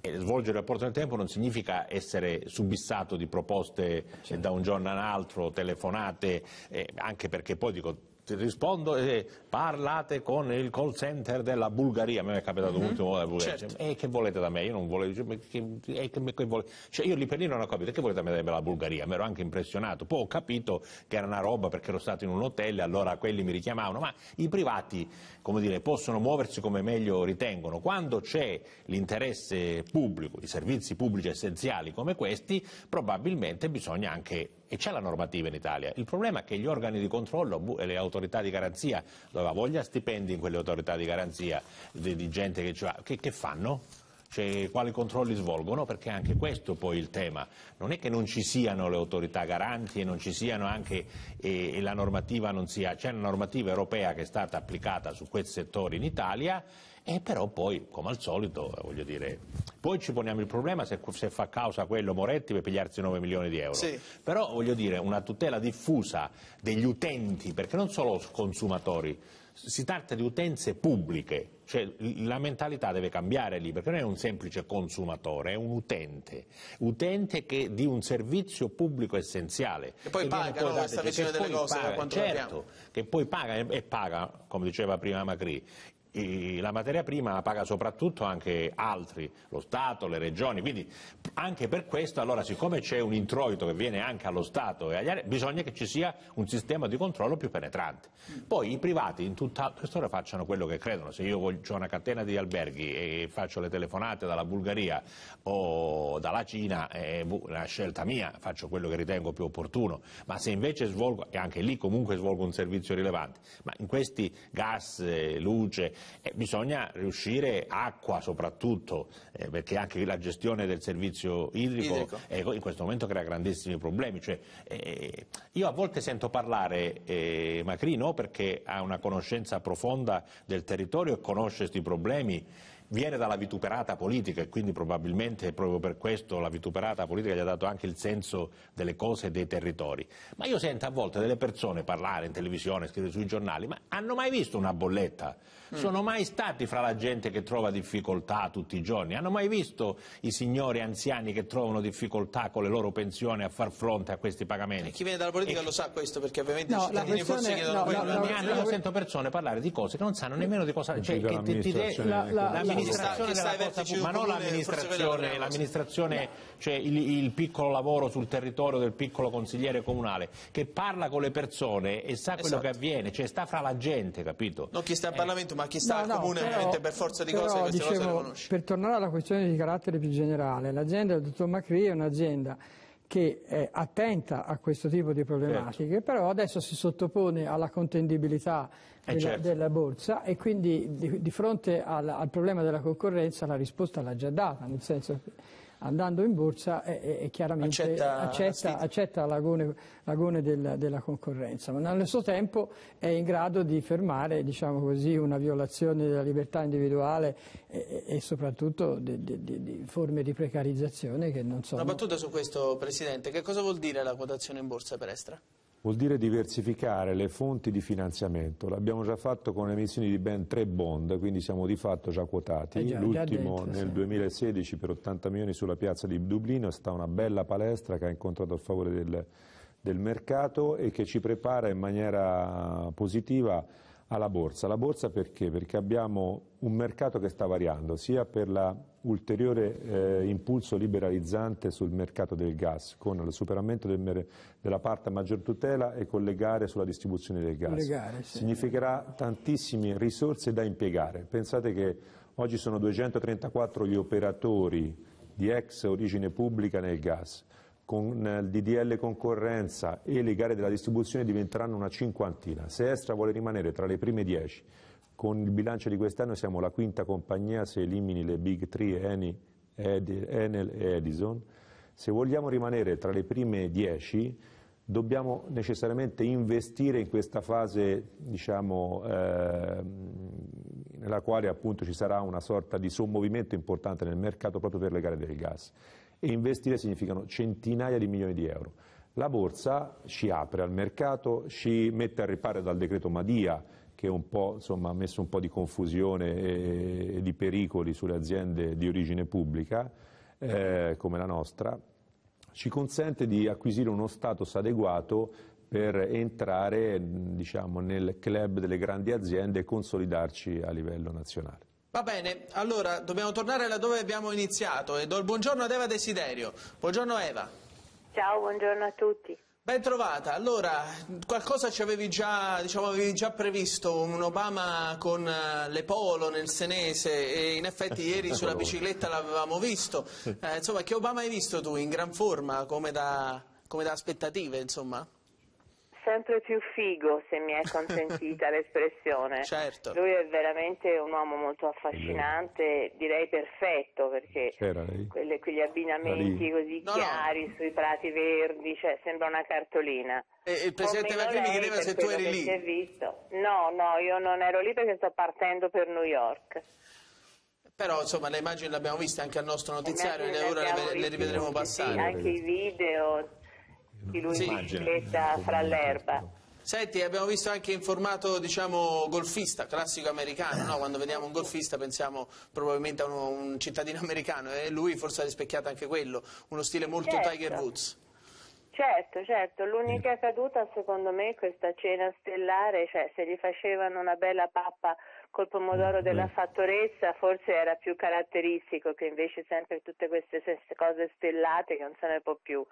E svolgere il rapporto nel tempo non significa essere subissato di proposte certo. da un giorno all'altro, telefonate, eh, anche perché poi dico ti rispondo e eh, parlate con il call center della Bulgaria, a me è capitato mm-hmm. l'ultimo della Bulgaria, certo. e eh, che volete da me? Io non volevo, cioè, che, eh, che, che volete? Cioè, io lì per lì non ho capito, che volete da me della Bulgaria? Mi ero anche impressionato, poi ho capito che era una roba perché ero stato in un hotel e allora quelli mi richiamavano, ma i privati, come dire, possono muoversi come meglio ritengono, quando c'è l'interesse pubblico, i servizi pubblici essenziali come questi, probabilmente bisogna anche e c'è la normativa in Italia. Il problema è che gli organi di controllo e le autorità di garanzia, dove voglia stipendi in quelle autorità di garanzia di, di gente che, cioè, che, che fanno? Cioè, quali controlli svolgono, perché anche questo poi il tema. Non è che non ci siano le autorità garanti e non ci siano anche e, e la normativa non sia, c'è una normativa europea che è stata applicata su questi settori in Italia e però poi, come al solito, eh, voglio dire, poi ci poniamo il problema se, se fa causa quello Moretti per pigliarsi 9 milioni di euro. Sì. Però voglio dire, una tutela diffusa degli utenti, perché non solo consumatori, si tratta di utenze pubbliche, cioè la mentalità deve cambiare lì, perché non è un semplice consumatore, è un utente, utente che, di un servizio pubblico essenziale. Che poi paga, poi no, questa visione delle cose, paga, certo, che poi paga e paga, come diceva prima Macri, la materia prima la paga soprattutto anche altri, lo Stato, le regioni, quindi anche per questo allora siccome c'è un introito che viene anche allo Stato e agli altri, bisogna che ci sia un sistema di controllo più penetrante. Poi i privati in tutta la storia facciano quello che credono, se io ho una catena di alberghi e faccio le telefonate dalla Bulgaria o dalla Cina è una scelta mia, faccio quello che ritengo più opportuno, ma se invece svolgo, e anche lì comunque svolgo un servizio rilevante, ma in questi gas, eh, luce, eh, bisogna riuscire, acqua soprattutto, eh, perché anche la gestione del servizio idrico, idrico. in questo momento crea grandissimi problemi. Cioè, eh, io a volte sento parlare eh, Macrino perché ha una conoscenza profonda del territorio e conosce questi problemi viene dalla vituperata politica e quindi probabilmente proprio per questo la vituperata politica gli ha dato anche il senso delle cose e dei territori. Ma io sento a volte delle persone parlare in televisione, scrivere sui giornali, ma hanno mai visto una bolletta Mm. sono mai stati fra la gente che trova difficoltà tutti i giorni, hanno mai visto i signori anziani che trovano difficoltà con le loro pensioni a far fronte a questi pagamenti. E chi viene dalla politica e... lo sa questo perché ovviamente no, i cittadini forse chiedono no, quello. No, no, no, io sento persone parlare di cose che non sanno nemmeno di cosa... Cioè, che ti, ti de... l'amministrazione la, la, la, della cosa pubblica, ma non l'amministrazione cioè il, il piccolo lavoro sul territorio del piccolo consigliere comunale, che parla con le persone e sa quello esatto. che avviene, cioè sta fra la gente, capito? Non chi sta al eh. Parlamento, ma chi sta no, al no, Comune, però, ovviamente per forza di cose queste dicevo, cose le conosce. Per tornare alla questione di carattere più generale, l'azienda del dottor Macri è un'azienda che è attenta a questo tipo di problematiche, certo. però adesso si sottopone alla contendibilità eh, della, certo. della borsa e quindi di, di fronte al, al problema della concorrenza la risposta l'ha già data, nel senso che andando in borsa e, e chiaramente accetta, accetta, accetta l'agone, del, della concorrenza, ma nello stesso tempo è in grado di fermare diciamo così, una violazione della libertà individuale e, e soprattutto di, di, di, forme di precarizzazione che non sono... Una battuta su questo Presidente, che cosa vuol dire la quotazione in borsa per Estra? vuol dire diversificare le fonti di finanziamento. L'abbiamo già fatto con emissioni di ben tre bond, quindi siamo di fatto già quotati. Eh L'ultimo nel sì. 2016 per 80 milioni sulla piazza di Dublino, è stata una bella palestra che ha incontrato a favore del, del mercato e che ci prepara in maniera positiva alla borsa. La borsa perché? Perché abbiamo un mercato che sta variando, sia per l'ulteriore eh, impulso liberalizzante sul mercato del gas, con il superamento del, della parte a maggior tutela e con le gare sulla distribuzione del gas. Gare, sì. Significherà tantissime risorse da impiegare. Pensate che oggi sono 234 gli operatori di ex origine pubblica nel gas con il DDL concorrenza e le gare della distribuzione diventeranno una cinquantina. Se Estra vuole rimanere tra le prime dieci, con il bilancio di quest'anno siamo la quinta compagnia se elimini le Big Three, Eni, Ed, Enel e Edison. Se vogliamo rimanere tra le prime dieci, dobbiamo necessariamente investire in questa fase diciamo, eh, nella quale appunto, ci sarà una sorta di sommovimento importante nel mercato proprio per le gare del gas e investire significano centinaia di milioni di euro. La borsa ci apre al mercato, ci mette a riparo dal decreto Madia che insomma, ha messo un po' di confusione e, e, di pericoli sulle aziende di origine pubblica eh, come la nostra, ci consente di acquisire uno status adeguato per entrare diciamo, nel club delle grandi aziende e consolidarci a livello nazionale. Va bene, allora dobbiamo tornare da dove abbiamo iniziato e do il buongiorno ad Eva Desiderio. Buongiorno Eva. Ciao, buongiorno a tutti. Ben trovata. Allora, qualcosa ci avevi già, diciamo, avevi già previsto, un Obama con eh, le polo nel senese e in effetti ieri [LAUGHS] sulla bicicletta l'avevamo visto. Eh, insomma, che Obama hai visto tu in gran forma, come da, come da aspettative, insomma? sempre più figo, se mi è consentita [LAUGHS] l'espressione. Certo. Lui è veramente un uomo molto affascinante, direi perfetto, perché quelle, quegli abbinamenti così no, chiari no. sui prati verdi, cioè sembra una cartolina. E il presidente Macri mi chiedeva se tu eri lì. Visto. No, no, io non ero lì perché sto partendo per New York. Però insomma le immagini le abbiamo viste anche al nostro notiziario e ora le, le rivedremo passare. Sì, anche i video di lui sì. in bicicletta fra l'erba. Senti, abbiamo visto anche in formato, diciamo, golfista, classico americano, no? Quando vediamo un golfista pensiamo probabilmente a uno, un cittadino americano e lui forse ha rispecchiato anche quello, uno stile molto certo. Tiger Woods. Certo, certo, l'unica caduta secondo me è questa cena stellare, cioè se gli facevano una bella pappa col pomodoro mm, della eh. fattorezza forse era più caratteristico che invece sempre tutte queste cose stellate che non se ne può più.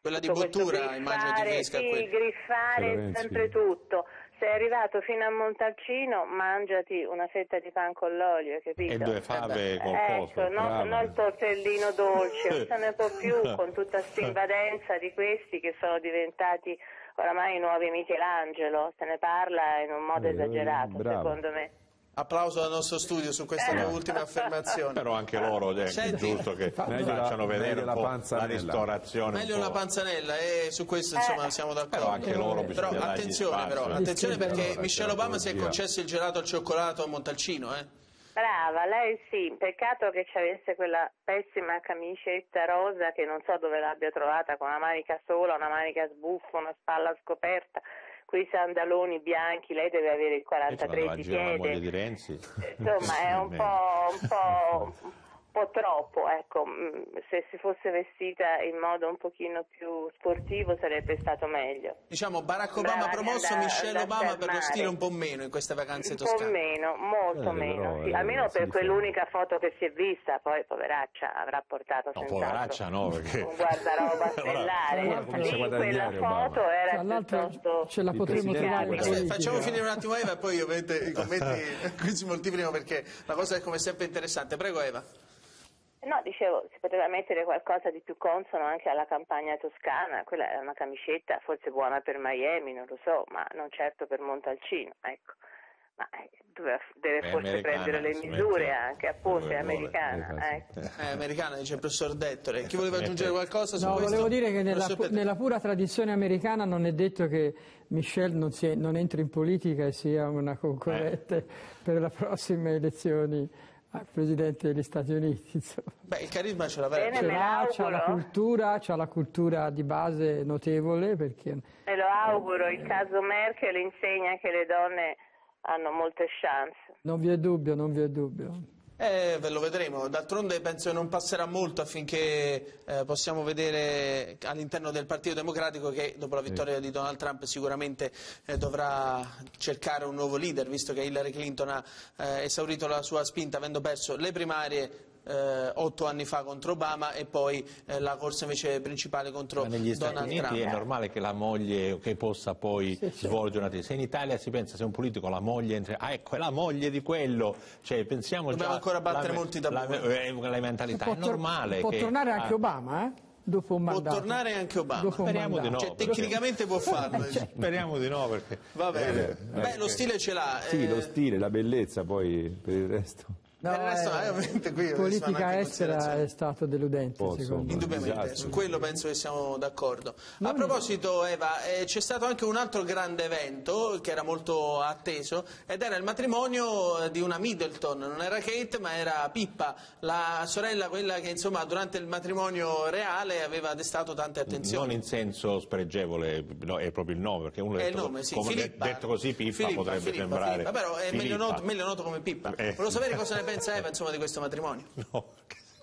Quella di Bottura, immagino di Vesca. Sì, griffare sempre sì. tutto. Sei arrivato fino a Montalcino, mangiati una fetta di pan con l'olio, capito? E due eh fave con eh, qualcosa. Ecco, non no, il tortellino dolce, [LAUGHS] non se ne può più con tutta questa [LAUGHS] invadenza di questi che sono diventati oramai i nuovi Michelangelo, se ne parla in un modo eh, esagerato, eh, secondo me applauso al nostro studio su questa eh. ultima affermazione. Però anche loro è eh, Senti, giusto che facciano vedere la, la ristorazione. Meglio la panzanella e eh, su questo eh. insomma siamo d'accordo. Però anche loro bisogna però, attenzione, però, attenzione perché Michelle Obama si è concesso il gelato al cioccolato a Montalcino, eh? Brava, lei sì, peccato che ci avesse quella pessima camicetta rosa che non so dove l'abbia trovata, con una manica sola, una manica sbuffa, una spalla scoperta, quei sandaloni bianchi, lei deve avere il 43 di piede. Eh, insomma, è [LAUGHS] un po', un po', po' troppo, ecco, mm, se si fosse vestita in modo un pochino più sportivo sarebbe stato meglio. Diciamo Barack Obama Braga promosso, da, Michelle da Obama fermare. per lo stile un po' meno in queste vacanze toscane. Un po' meno, molto eh, meno, però, sì. eh, almeno per differente. quell'unica foto che si è vista, poi poveraccia avrà portato no, poveraccia no, perché... un guardaroba [LAUGHS] stellare, in quella foto Obama. era piuttosto... Ce la potremmo trovare. Aspetta, facciamo finire un attimo Eva e poi ovviamente i commenti [LAUGHS] [LAUGHS] qui si moltiplicano perché la cosa è come sempre interessante. Prego Eva. No, dicevo, si poteva mettere qualcosa di più consono anche alla campagna toscana, quella era una camicetta forse buona per Miami, non lo so, ma non certo per Montalcino, ecco. Ma eh, doveva, deve Beh, forse prendere le misure mette, anche, appunto, è americana. Vuole, eh, ecco. [LAUGHS] È americana, dice il professor Dettore. Chi voleva aggiungere qualcosa su no, questo? volevo dire che nella, pu- nella, pura tradizione americana non è detto che Michelle non, è, non entri in politica e sia una concorrente eh. per le prossime elezioni al Presidente degli Stati Uniti. [LAUGHS] Insomma. Beh, il carisma ce l'aveva. Ce l'ha, c'ha la cultura, c'ha la cultura di base notevole perché... Me lo auguro, eh, il caso Merkel insegna che le donne hanno molte chance. Non vi è dubbio, non vi è dubbio. Eh, ve lo vedremo, d'altronde penso che non passerà molto affinché eh, possiamo vedere all'interno del Partito Democratico che dopo la vittoria di Donald Trump sicuramente eh, dovrà cercare un nuovo leader, visto che Hillary Clinton ha eh, esaurito la sua spinta avendo perso le primarie eh, otto anni fa contro Obama e poi eh, la corsa invece principale contro Ma negli Donald Stati Uniti È normale che la moglie che possa poi sì, svolgere una tesi. in Italia si pensa se un politico la moglie entra, ah ecco è la moglie di quello, cioè pensiamo Dobbiamo ancora battere la, molti tabù. La, la, eh, la mentalità è normale. Può che, tornare anche ah, Obama, eh? dopo un Può tornare anche Obama. Speriamo di no. Cioè, tecnicamente può farlo. [LAUGHS] Cioè, eh. speriamo di no perché... Va bene. Eh, Beh, eh, lo stile ce l'ha. Sì, eh... lo stile, la bellezza poi per il resto. No, resto, eh, eh, ovviamente qui politica estera è stato deludente Pozzo, secondo indubbiamente su quello penso che siamo d'accordo a proposito Eva eh, c'è stato anche un altro grande evento che era molto atteso ed era il matrimonio eh, di una Middleton non era Kate ma era Pippa la sorella quella che insomma durante il matrimonio reale aveva destato tante attenzioni non in senso spregevole no, è proprio il nome perché uno detto, nome, sì. Filippa, detto così Pippa Filippa, potrebbe Filippa, sembrare Filippa, però è meglio noto, meglio noto, come Pippa eh. volevo sapere cosa ne pensa insomma, di questo matrimonio? [LAUGHS] No.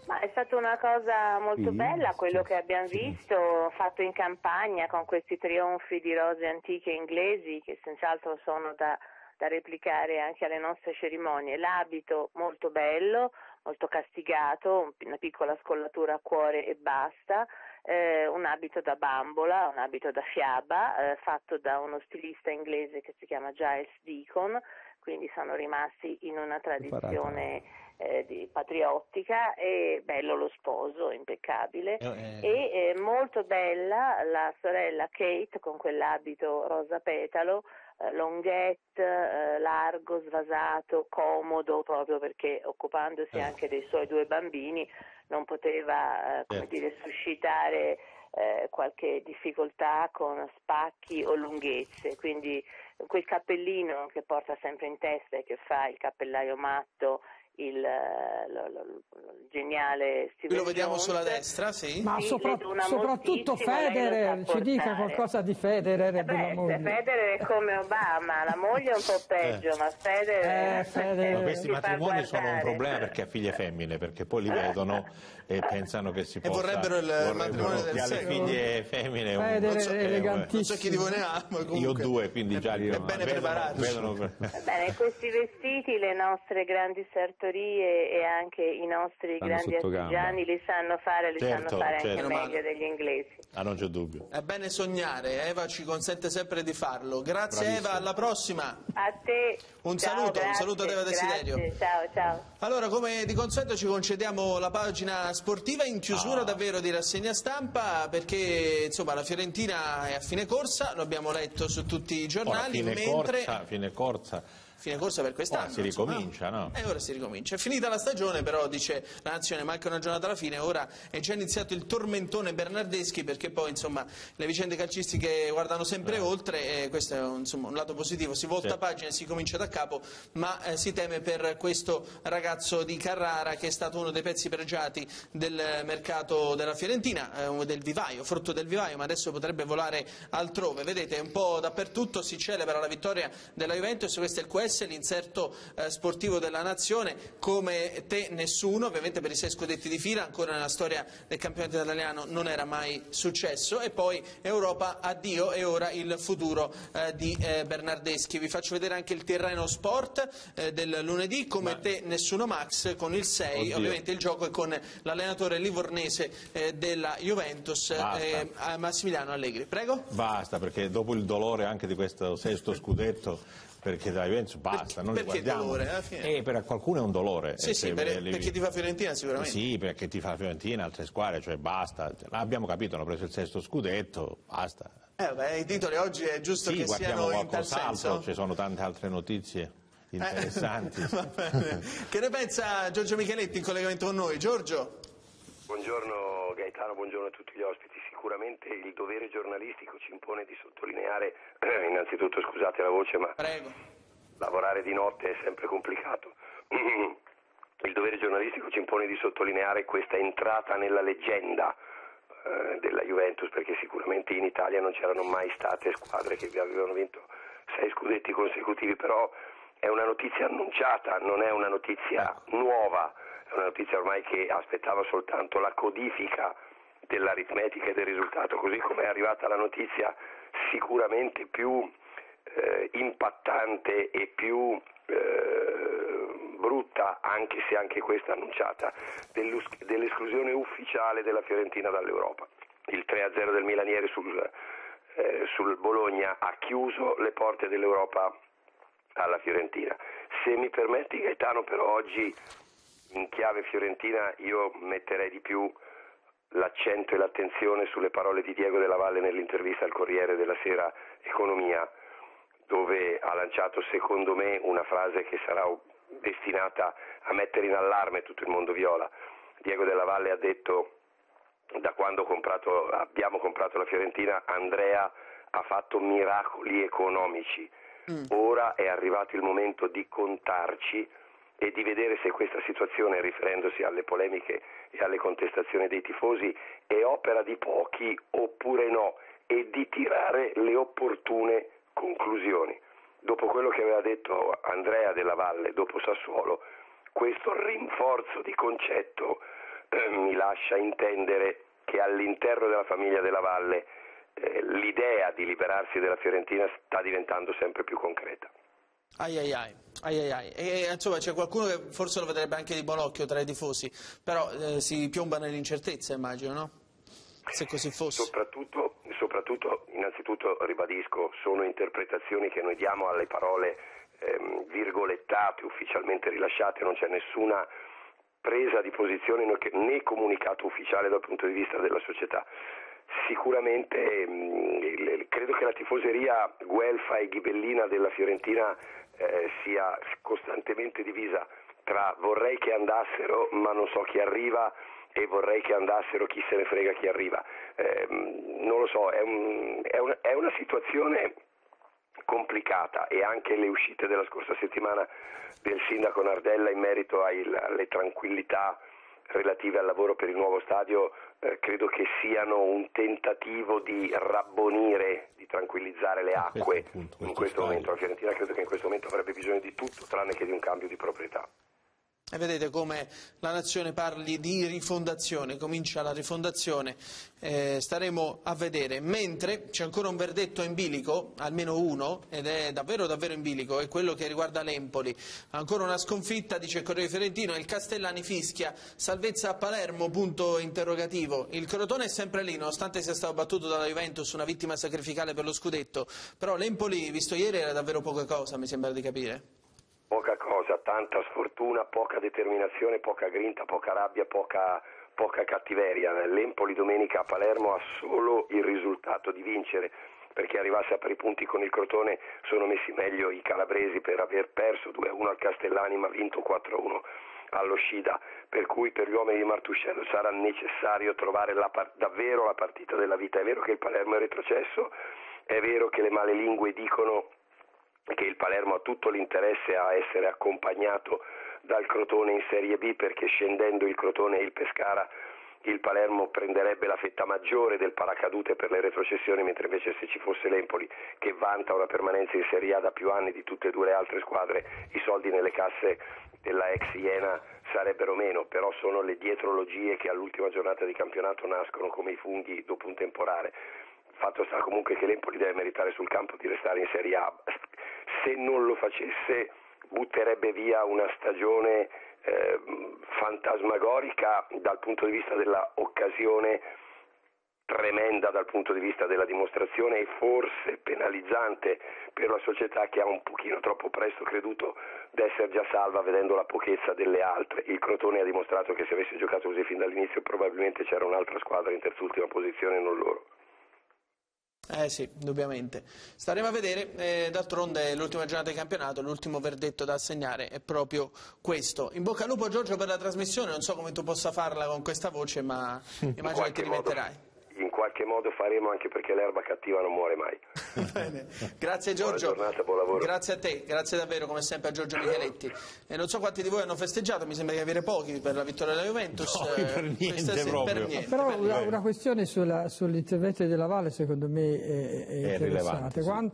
Ma è stata una cosa molto sì, bella quello sì, che abbiamo visto fatto in campagna con questi trionfi di rose antiche inglesi che senz'altro sono da, da replicare anche alle nostre cerimonie. L'abito molto bello, molto castigato, una piccola scollatura a cuore e basta, eh, un abito da bambola, un abito da fiaba, eh, fatto da uno stilista inglese che si chiama Giles Deacon, quindi sono rimasti in una tradizione eh, patriottica e bello lo sposo, impeccabile eh, eh. e eh, molto bella la sorella Kate con quell'abito rosa petalo eh, longhette, eh, largo, svasato, comodo, proprio perché occupandosi anche dei suoi due bambini non poteva certo. dire, suscitare eh, qualche difficoltà con spacchi o lunghezze, quindi quel cappellino che porta sempre in testa e che fa il cappellaio matto il, lo, lo, il geniale Steven Lo vediamo Jones, sulla destra, sì. Ma sopra, soprattutto Federer, ci dica qualcosa di Federer. Eh beh, Federer è come Obama, la moglie è un po' peggio, eh. ma Federer... Eh, Federer. Ma questi matrimoni sono un problema perché ha figlie femmine, perché poi li vedono e pensano che si possa... E vorrebbero il matrimonio del secolo. figlie femmine. Federer non so, eh, elegantissimo. Non so chi di voi ne ha, comunque... Io due, quindi già li ho... Bene preparati. Bene, questi vestiti le nostre grandi serte fattorie e anche i nostri Stanno grandi artigiani gamba. li sanno fare, li certo, sanno fare certo. anche Meno meglio degli inglesi. Ah, non c'è dubbio. È bene sognare, Eva ci consente sempre di farlo. Grazie Bravissima. Eva, alla prossima. A te. Un ciao, saluto, grazie, un saluto ad Eva Desiderio. ciao, ciao. Allora, come di consueto ci concediamo la pagina sportiva in chiusura ah. davvero di rassegna stampa perché insomma la Fiorentina è a fine corsa, lo abbiamo letto su tutti i giornali, Ora, fine mentre corsa, fine corsa fine corsa per quest'anno. Ora si ricomincia, no? E ora si ricomincia. È finita la stagione, però, dice la Nazione, manca una giornata alla fine, ora è già iniziato il tormentone Bernardeschi, perché poi, insomma, le vicende calcistiche guardano sempre no. Eh. oltre, e questo è insomma, un lato positivo, si volta sì. pagina e si comincia da capo, ma eh, si teme per questo ragazzo di Carrara, che è stato uno dei pezzi pregiati del mercato della Fiorentina, eh, del vivaio, frutto del vivaio, ma adesso potrebbe volare altrove. Vedete, un po' dappertutto si celebra la vittoria della Juventus, questo è il QS S, l'inserto eh, sportivo della nazione, come te nessuno, ovviamente per i sei scudetti di fila, ancora nella storia del campionato italiano non era mai successo, e poi Europa addio e ora il futuro eh, di eh, Bernardeschi. Vi faccio vedere anche il terreno sport eh, del lunedì, come Ma... te nessuno Max, con il 6, Oddio. ovviamente il gioco è con l'allenatore livornese eh, della Juventus, eh, Massimiliano Allegri. Prego. Basta, perché dopo il dolore anche di questo sesto scudetto perché la Juventus basta, perché, non perché guardiamo. Dolore, alla fine. Eh, per qualcuno è un dolore. Sì, eh, sì, per, le... perché ti fa Fiorentina sicuramente. Sì, perché ti fa Fiorentina, altre squadre, cioè basta. Abbiamo capito, hanno preso il sesto scudetto, basta. Eh, beh, i titoli oggi è giusto sì, che siano in tal senso. Ci sono tante altre notizie eh, interessanti. [LAUGHS] Eh, che ne pensa Giorgio Micheletti in collegamento con noi? Giorgio? Buongiorno Gaetano, buongiorno a tutti gli ospiti sicuramente il dovere giornalistico ci impone di sottolineare, eh, [CLEARS THROAT] innanzitutto scusate la voce ma Prego. lavorare di notte è sempre complicato. [CLEARS THROAT] Il dovere giornalistico ci impone di sottolineare questa entrata nella leggenda eh, della Juventus perché sicuramente in Italia non c'erano mai state squadre che avevano vinto sei scudetti consecutivi, però è una notizia annunciata, non è una notizia nuova, è una notizia ormai che aspettava soltanto la codifica dell'aritmetica e del risultato, così come è arrivata la notizia sicuramente più eh, impattante e più eh, brutta, anche se anche questa annunciata, dell'esclusione ufficiale della Fiorentina dall'Europa. Il 3-0 del Milaniere sul, eh, sul Bologna ha chiuso le porte dell'Europa alla Fiorentina. Se mi permetti Gaetano, però oggi in chiave fiorentina io metterei di più l'accento e l'attenzione sulle parole di Diego della Valle nell'intervista al Corriere della Sera Economia, dove ha lanciato secondo me una frase che sarà destinata a mettere in allarme tutto il mondo viola. Diego della Valle ha detto da quando comprato, abbiamo comprato la Fiorentina Andrea ha fatto miracoli economici, mm. ora è arrivato il momento di contarci e di vedere se questa situazione, riferendosi alle polemiche e alle contestazioni dei tifosi, è opera di pochi oppure no e di tirare le opportune conclusioni. Dopo quello che aveva detto Andrea della Valle dopo Sassuolo, questo rinforzo di concetto eh, mi lascia intendere che all'interno della famiglia della Valle eh, l'idea di liberarsi della Fiorentina sta diventando sempre più concreta. Ai ai ai. Ai ai ai. E, insomma, c'è qualcuno che forse lo vedrebbe anche di buon occhio tra i tifosi, però eh, si piomba nell'incertezza, immagino, no? Se così fosse. Soprattutto, soprattutto, innanzitutto, ribadisco, sono interpretazioni che noi diamo alle parole ehm, virgolettate, ufficialmente rilasciate, non c'è nessuna presa di posizione né comunicato ufficiale dal punto di vista della società. Sicuramente ehm, credo che la tifoseria guelfa e ghibellina della Fiorentina eh, sia costantemente divisa tra vorrei che andassero ma non so chi arriva e vorrei che andassero chi se ne frega chi arriva. Eh, non lo so, è, un, è, un, è una situazione complicata e anche le uscite della scorsa settimana del sindaco Nardella in merito alle tranquillità relative al lavoro per il nuovo stadio eh, credo che siano un tentativo di rabbonire, di tranquillizzare le acque questo punto, questo in questo stadio. momento. La Fiorentina credo che in questo momento avrebbe bisogno di tutto tranne che di un cambio di proprietà. E vedete come la nazione parli di rifondazione, comincia la rifondazione, eh, staremo a vedere. Mentre c'è ancora un verdetto in bilico, almeno uno, ed è davvero davvero in bilico, è quello che riguarda l'Empoli. Ancora una sconfitta, dice il Corriere Fiorentino, il Castellani fischia, salvezza a Palermo, punto interrogativo. Il Crotone è sempre lì, nonostante sia stato battuto dalla Juventus, una vittima sacrificale per lo scudetto, però l'Empoli, visto ieri, era davvero poca cosa, mi sembra di capire. Poca cosa, tanta sfortuna, poca determinazione, poca grinta, poca rabbia, poca, poca cattiveria. L'Empoli domenica a Palermo ha solo il risultato di vincere perché arrivasse a pari punti con il Crotone sono messi meglio i calabresi per aver perso 2-1 al Castellani ma vinto 4-1 allo Scida, per cui per gli uomini di Martuscello sarà necessario trovare la par- davvero la partita della vita. È vero che il Palermo è retrocesso, è vero che le male lingue dicono che il Palermo ha tutto l'interesse a essere accompagnato dal Crotone in Serie B perché scendendo il Crotone e il Pescara il Palermo prenderebbe la fetta maggiore del paracadute per le retrocessioni, mentre invece se ci fosse l'Empoli che vanta una permanenza in Serie A da più anni di tutte e due le altre squadre, i soldi nelle casse della ex Iena sarebbero meno, però sono le dietrologie che all'ultima giornata di campionato nascono come i funghi dopo un temporale. Fatto sta comunque che l'Empoli deve meritare sul campo di restare in Serie A, se non lo facesse butterebbe via una stagione eh, fantasmagorica dal punto di vista dell'occasione tremenda dal punto di vista della dimostrazione e forse penalizzante per la società che ha un pochino troppo presto creduto d'essere già salva vedendo la pochezza delle altre. Il Crotone ha dimostrato che se avesse giocato così fin dall'inizio probabilmente c'era un'altra squadra in terz'ultima posizione e non loro. Eh sì, indubbiamente. Staremo a vedere, eh, d'altronde l'ultima giornata di campionato, l'ultimo verdetto da assegnare è proprio questo. In bocca al lupo Giorgio per la trasmissione, non so come tu possa farla con questa voce, ma immagino che ti rimetterai. Modo qualche modo faremo anche perché l'erba cattiva non muore mai. [LAUGHS] Bene. Grazie Giorgio. Buona giornata, buon lavoro. Grazie a te, grazie davvero come sempre a Giorgio Micheletti. E non so quanti di voi hanno festeggiato, mi sembra di avere pochi per la vittoria della Juventus. No, eh, per niente, Festasi, per niente Però per una, una, questione sull'intervento di Della Valle secondo me è, è, è interessante. Quando,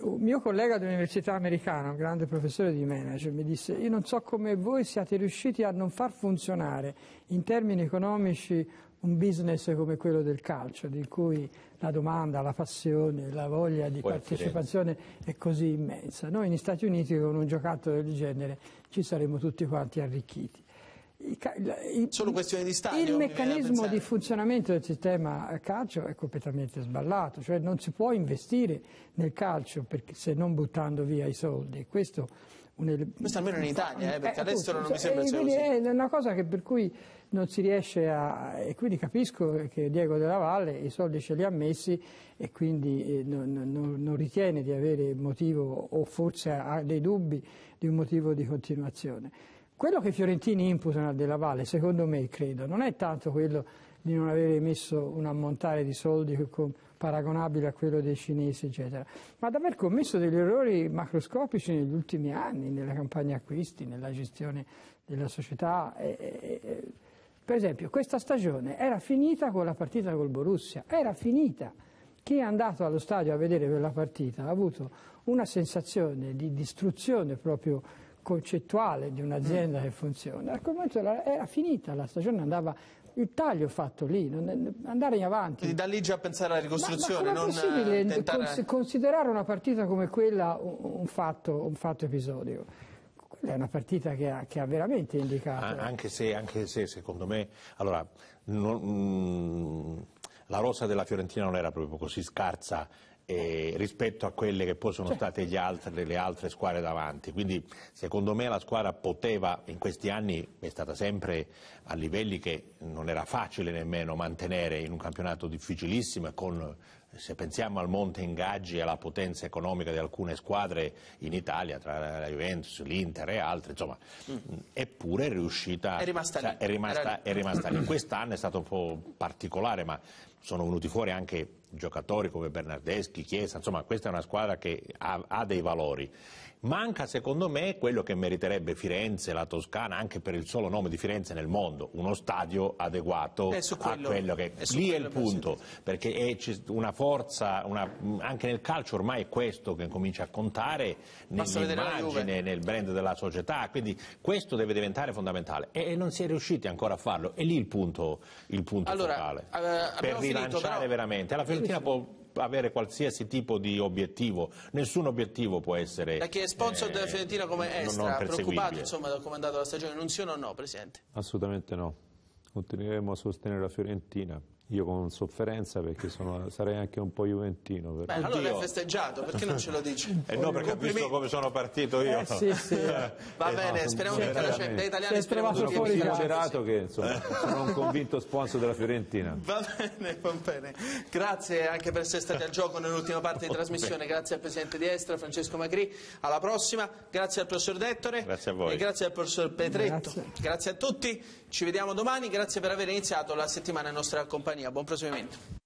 un mio collega dell'università americana, un grande professore di manager, mi disse io non so come voi siate riusciti a non far funzionare in termini economici un business come quello del calcio, di cui la domanda, la passione, la voglia di Buon partecipazione è così immensa. Noi negli Stati Uniti con un giocattolo del genere ci saremmo tutti quanti arricchiti. Il, Solo questione di stadio. Il meccanismo di funzionamento del sistema calcio è completamente sballato, cioè non si può investire nel calcio perché, se non buttando via i soldi. Questo un Questo almeno in Italia, eh, perché eh, adesso non mi cioè, sembra eh, sia così. È una cosa che per cui non si riesce a... e quindi capisco che Diego della Valle i soldi ce li ha messi e quindi non, eh, non, non ritiene di avere motivo o forse ha dei dubbi di un motivo di continuazione. Quello che i fiorentini imputano a Della Valle, secondo me, credo, non è tanto quello di non avere messo un ammontare di soldi con paragonabile a quello dei cinesi, eccetera, ma ad aver commesso degli errori macroscopici negli ultimi anni, nella campagna acquisti, nella gestione della società. E, e, per esempio, questa stagione era finita con la partita col Borussia, era finita. Chi è andato allo stadio a vedere quella partita ha avuto una sensazione di distruzione proprio concettuale di un'azienda mm. che funziona. Al momento era finita, la stagione andava il taglio fatto lì, non, andare in avanti. Quindi da lì già pensare alla ricostruzione, ma, ma non possibile eh, tentare... considerare una partita come quella un fatto, un fatto episodio? Quella è una partita che ha, che ha veramente indicato. Anche se, anche se, secondo me, allora, non, mm, la rosa della Fiorentina non era proprio così scarsa eh, rispetto a quelle che poi sono certo. state altri, le altre squadre davanti. Quindi secondo me la squadra poteva, in questi anni è stata sempre a livelli che non era facile nemmeno mantenere in un campionato difficilissimo con se pensiamo al monte ingaggi e alla potenza economica di alcune squadre in Italia, tra la Juventus, l'Inter e altre, insomma, mm. eppure è riuscita... È rimasta cioè, lì. Cioè, è rimasta, è rimasta lì. Quest'anno è stato un po' particolare, ma sono venuti fuori anche giocatori come Bernardeschi, Chiesa, insomma questa è una squadra che ha, ha, dei valori. Manca secondo me quello che meriterebbe Firenze, la Toscana, anche per il solo nome di Firenze nel mondo, uno stadio adeguato quello, eh, a quello che... È eh, lì è il punto, perché è una forza, una, anche nel calcio ormai è questo che comincia a contare nell'immagine, nel brand della società, quindi questo deve diventare fondamentale e, non si è riusciti ancora a farlo, è lì il punto, il punto allora, eh, per rilanciare finito, però... veramente. Alla fine Fiorentina può avere qualsiasi tipo di obiettivo, nessun obiettivo può essere... Da chi è sponsor eh, della Fiorentina come Estra, preoccupato insomma da come è andata la stagione, non sì o no, Presidente? Assolutamente no, continueremo a sostenere la Fiorentina, io con sofferenza perché sono, sarei anche un po' juventino. Però. Beh, allora hai festeggiato, perché non ce lo dici? eh no, perché ho visto come sono partito io. Eh, sì, sì. [LAUGHS] Eh, va eh, bene, no, esatto. speriamo che la cioè, da italiani speriamo tutti fuori che gerato che insomma, eh. sono un convinto sponsor della Fiorentina. Va bene, va bene. Grazie anche per essere stati al gioco nell'ultima parte di [LAUGHS] trasmissione. Grazie al presidente di Estra, Francesco Magri. Alla prossima. Grazie al professor Dettore. Grazie a voi. E grazie al professor Petretto. Grazie. grazie a tutti. Ci vediamo domani. Grazie per aver iniziato la settimana in nostra compagnia. A buon proseguimento.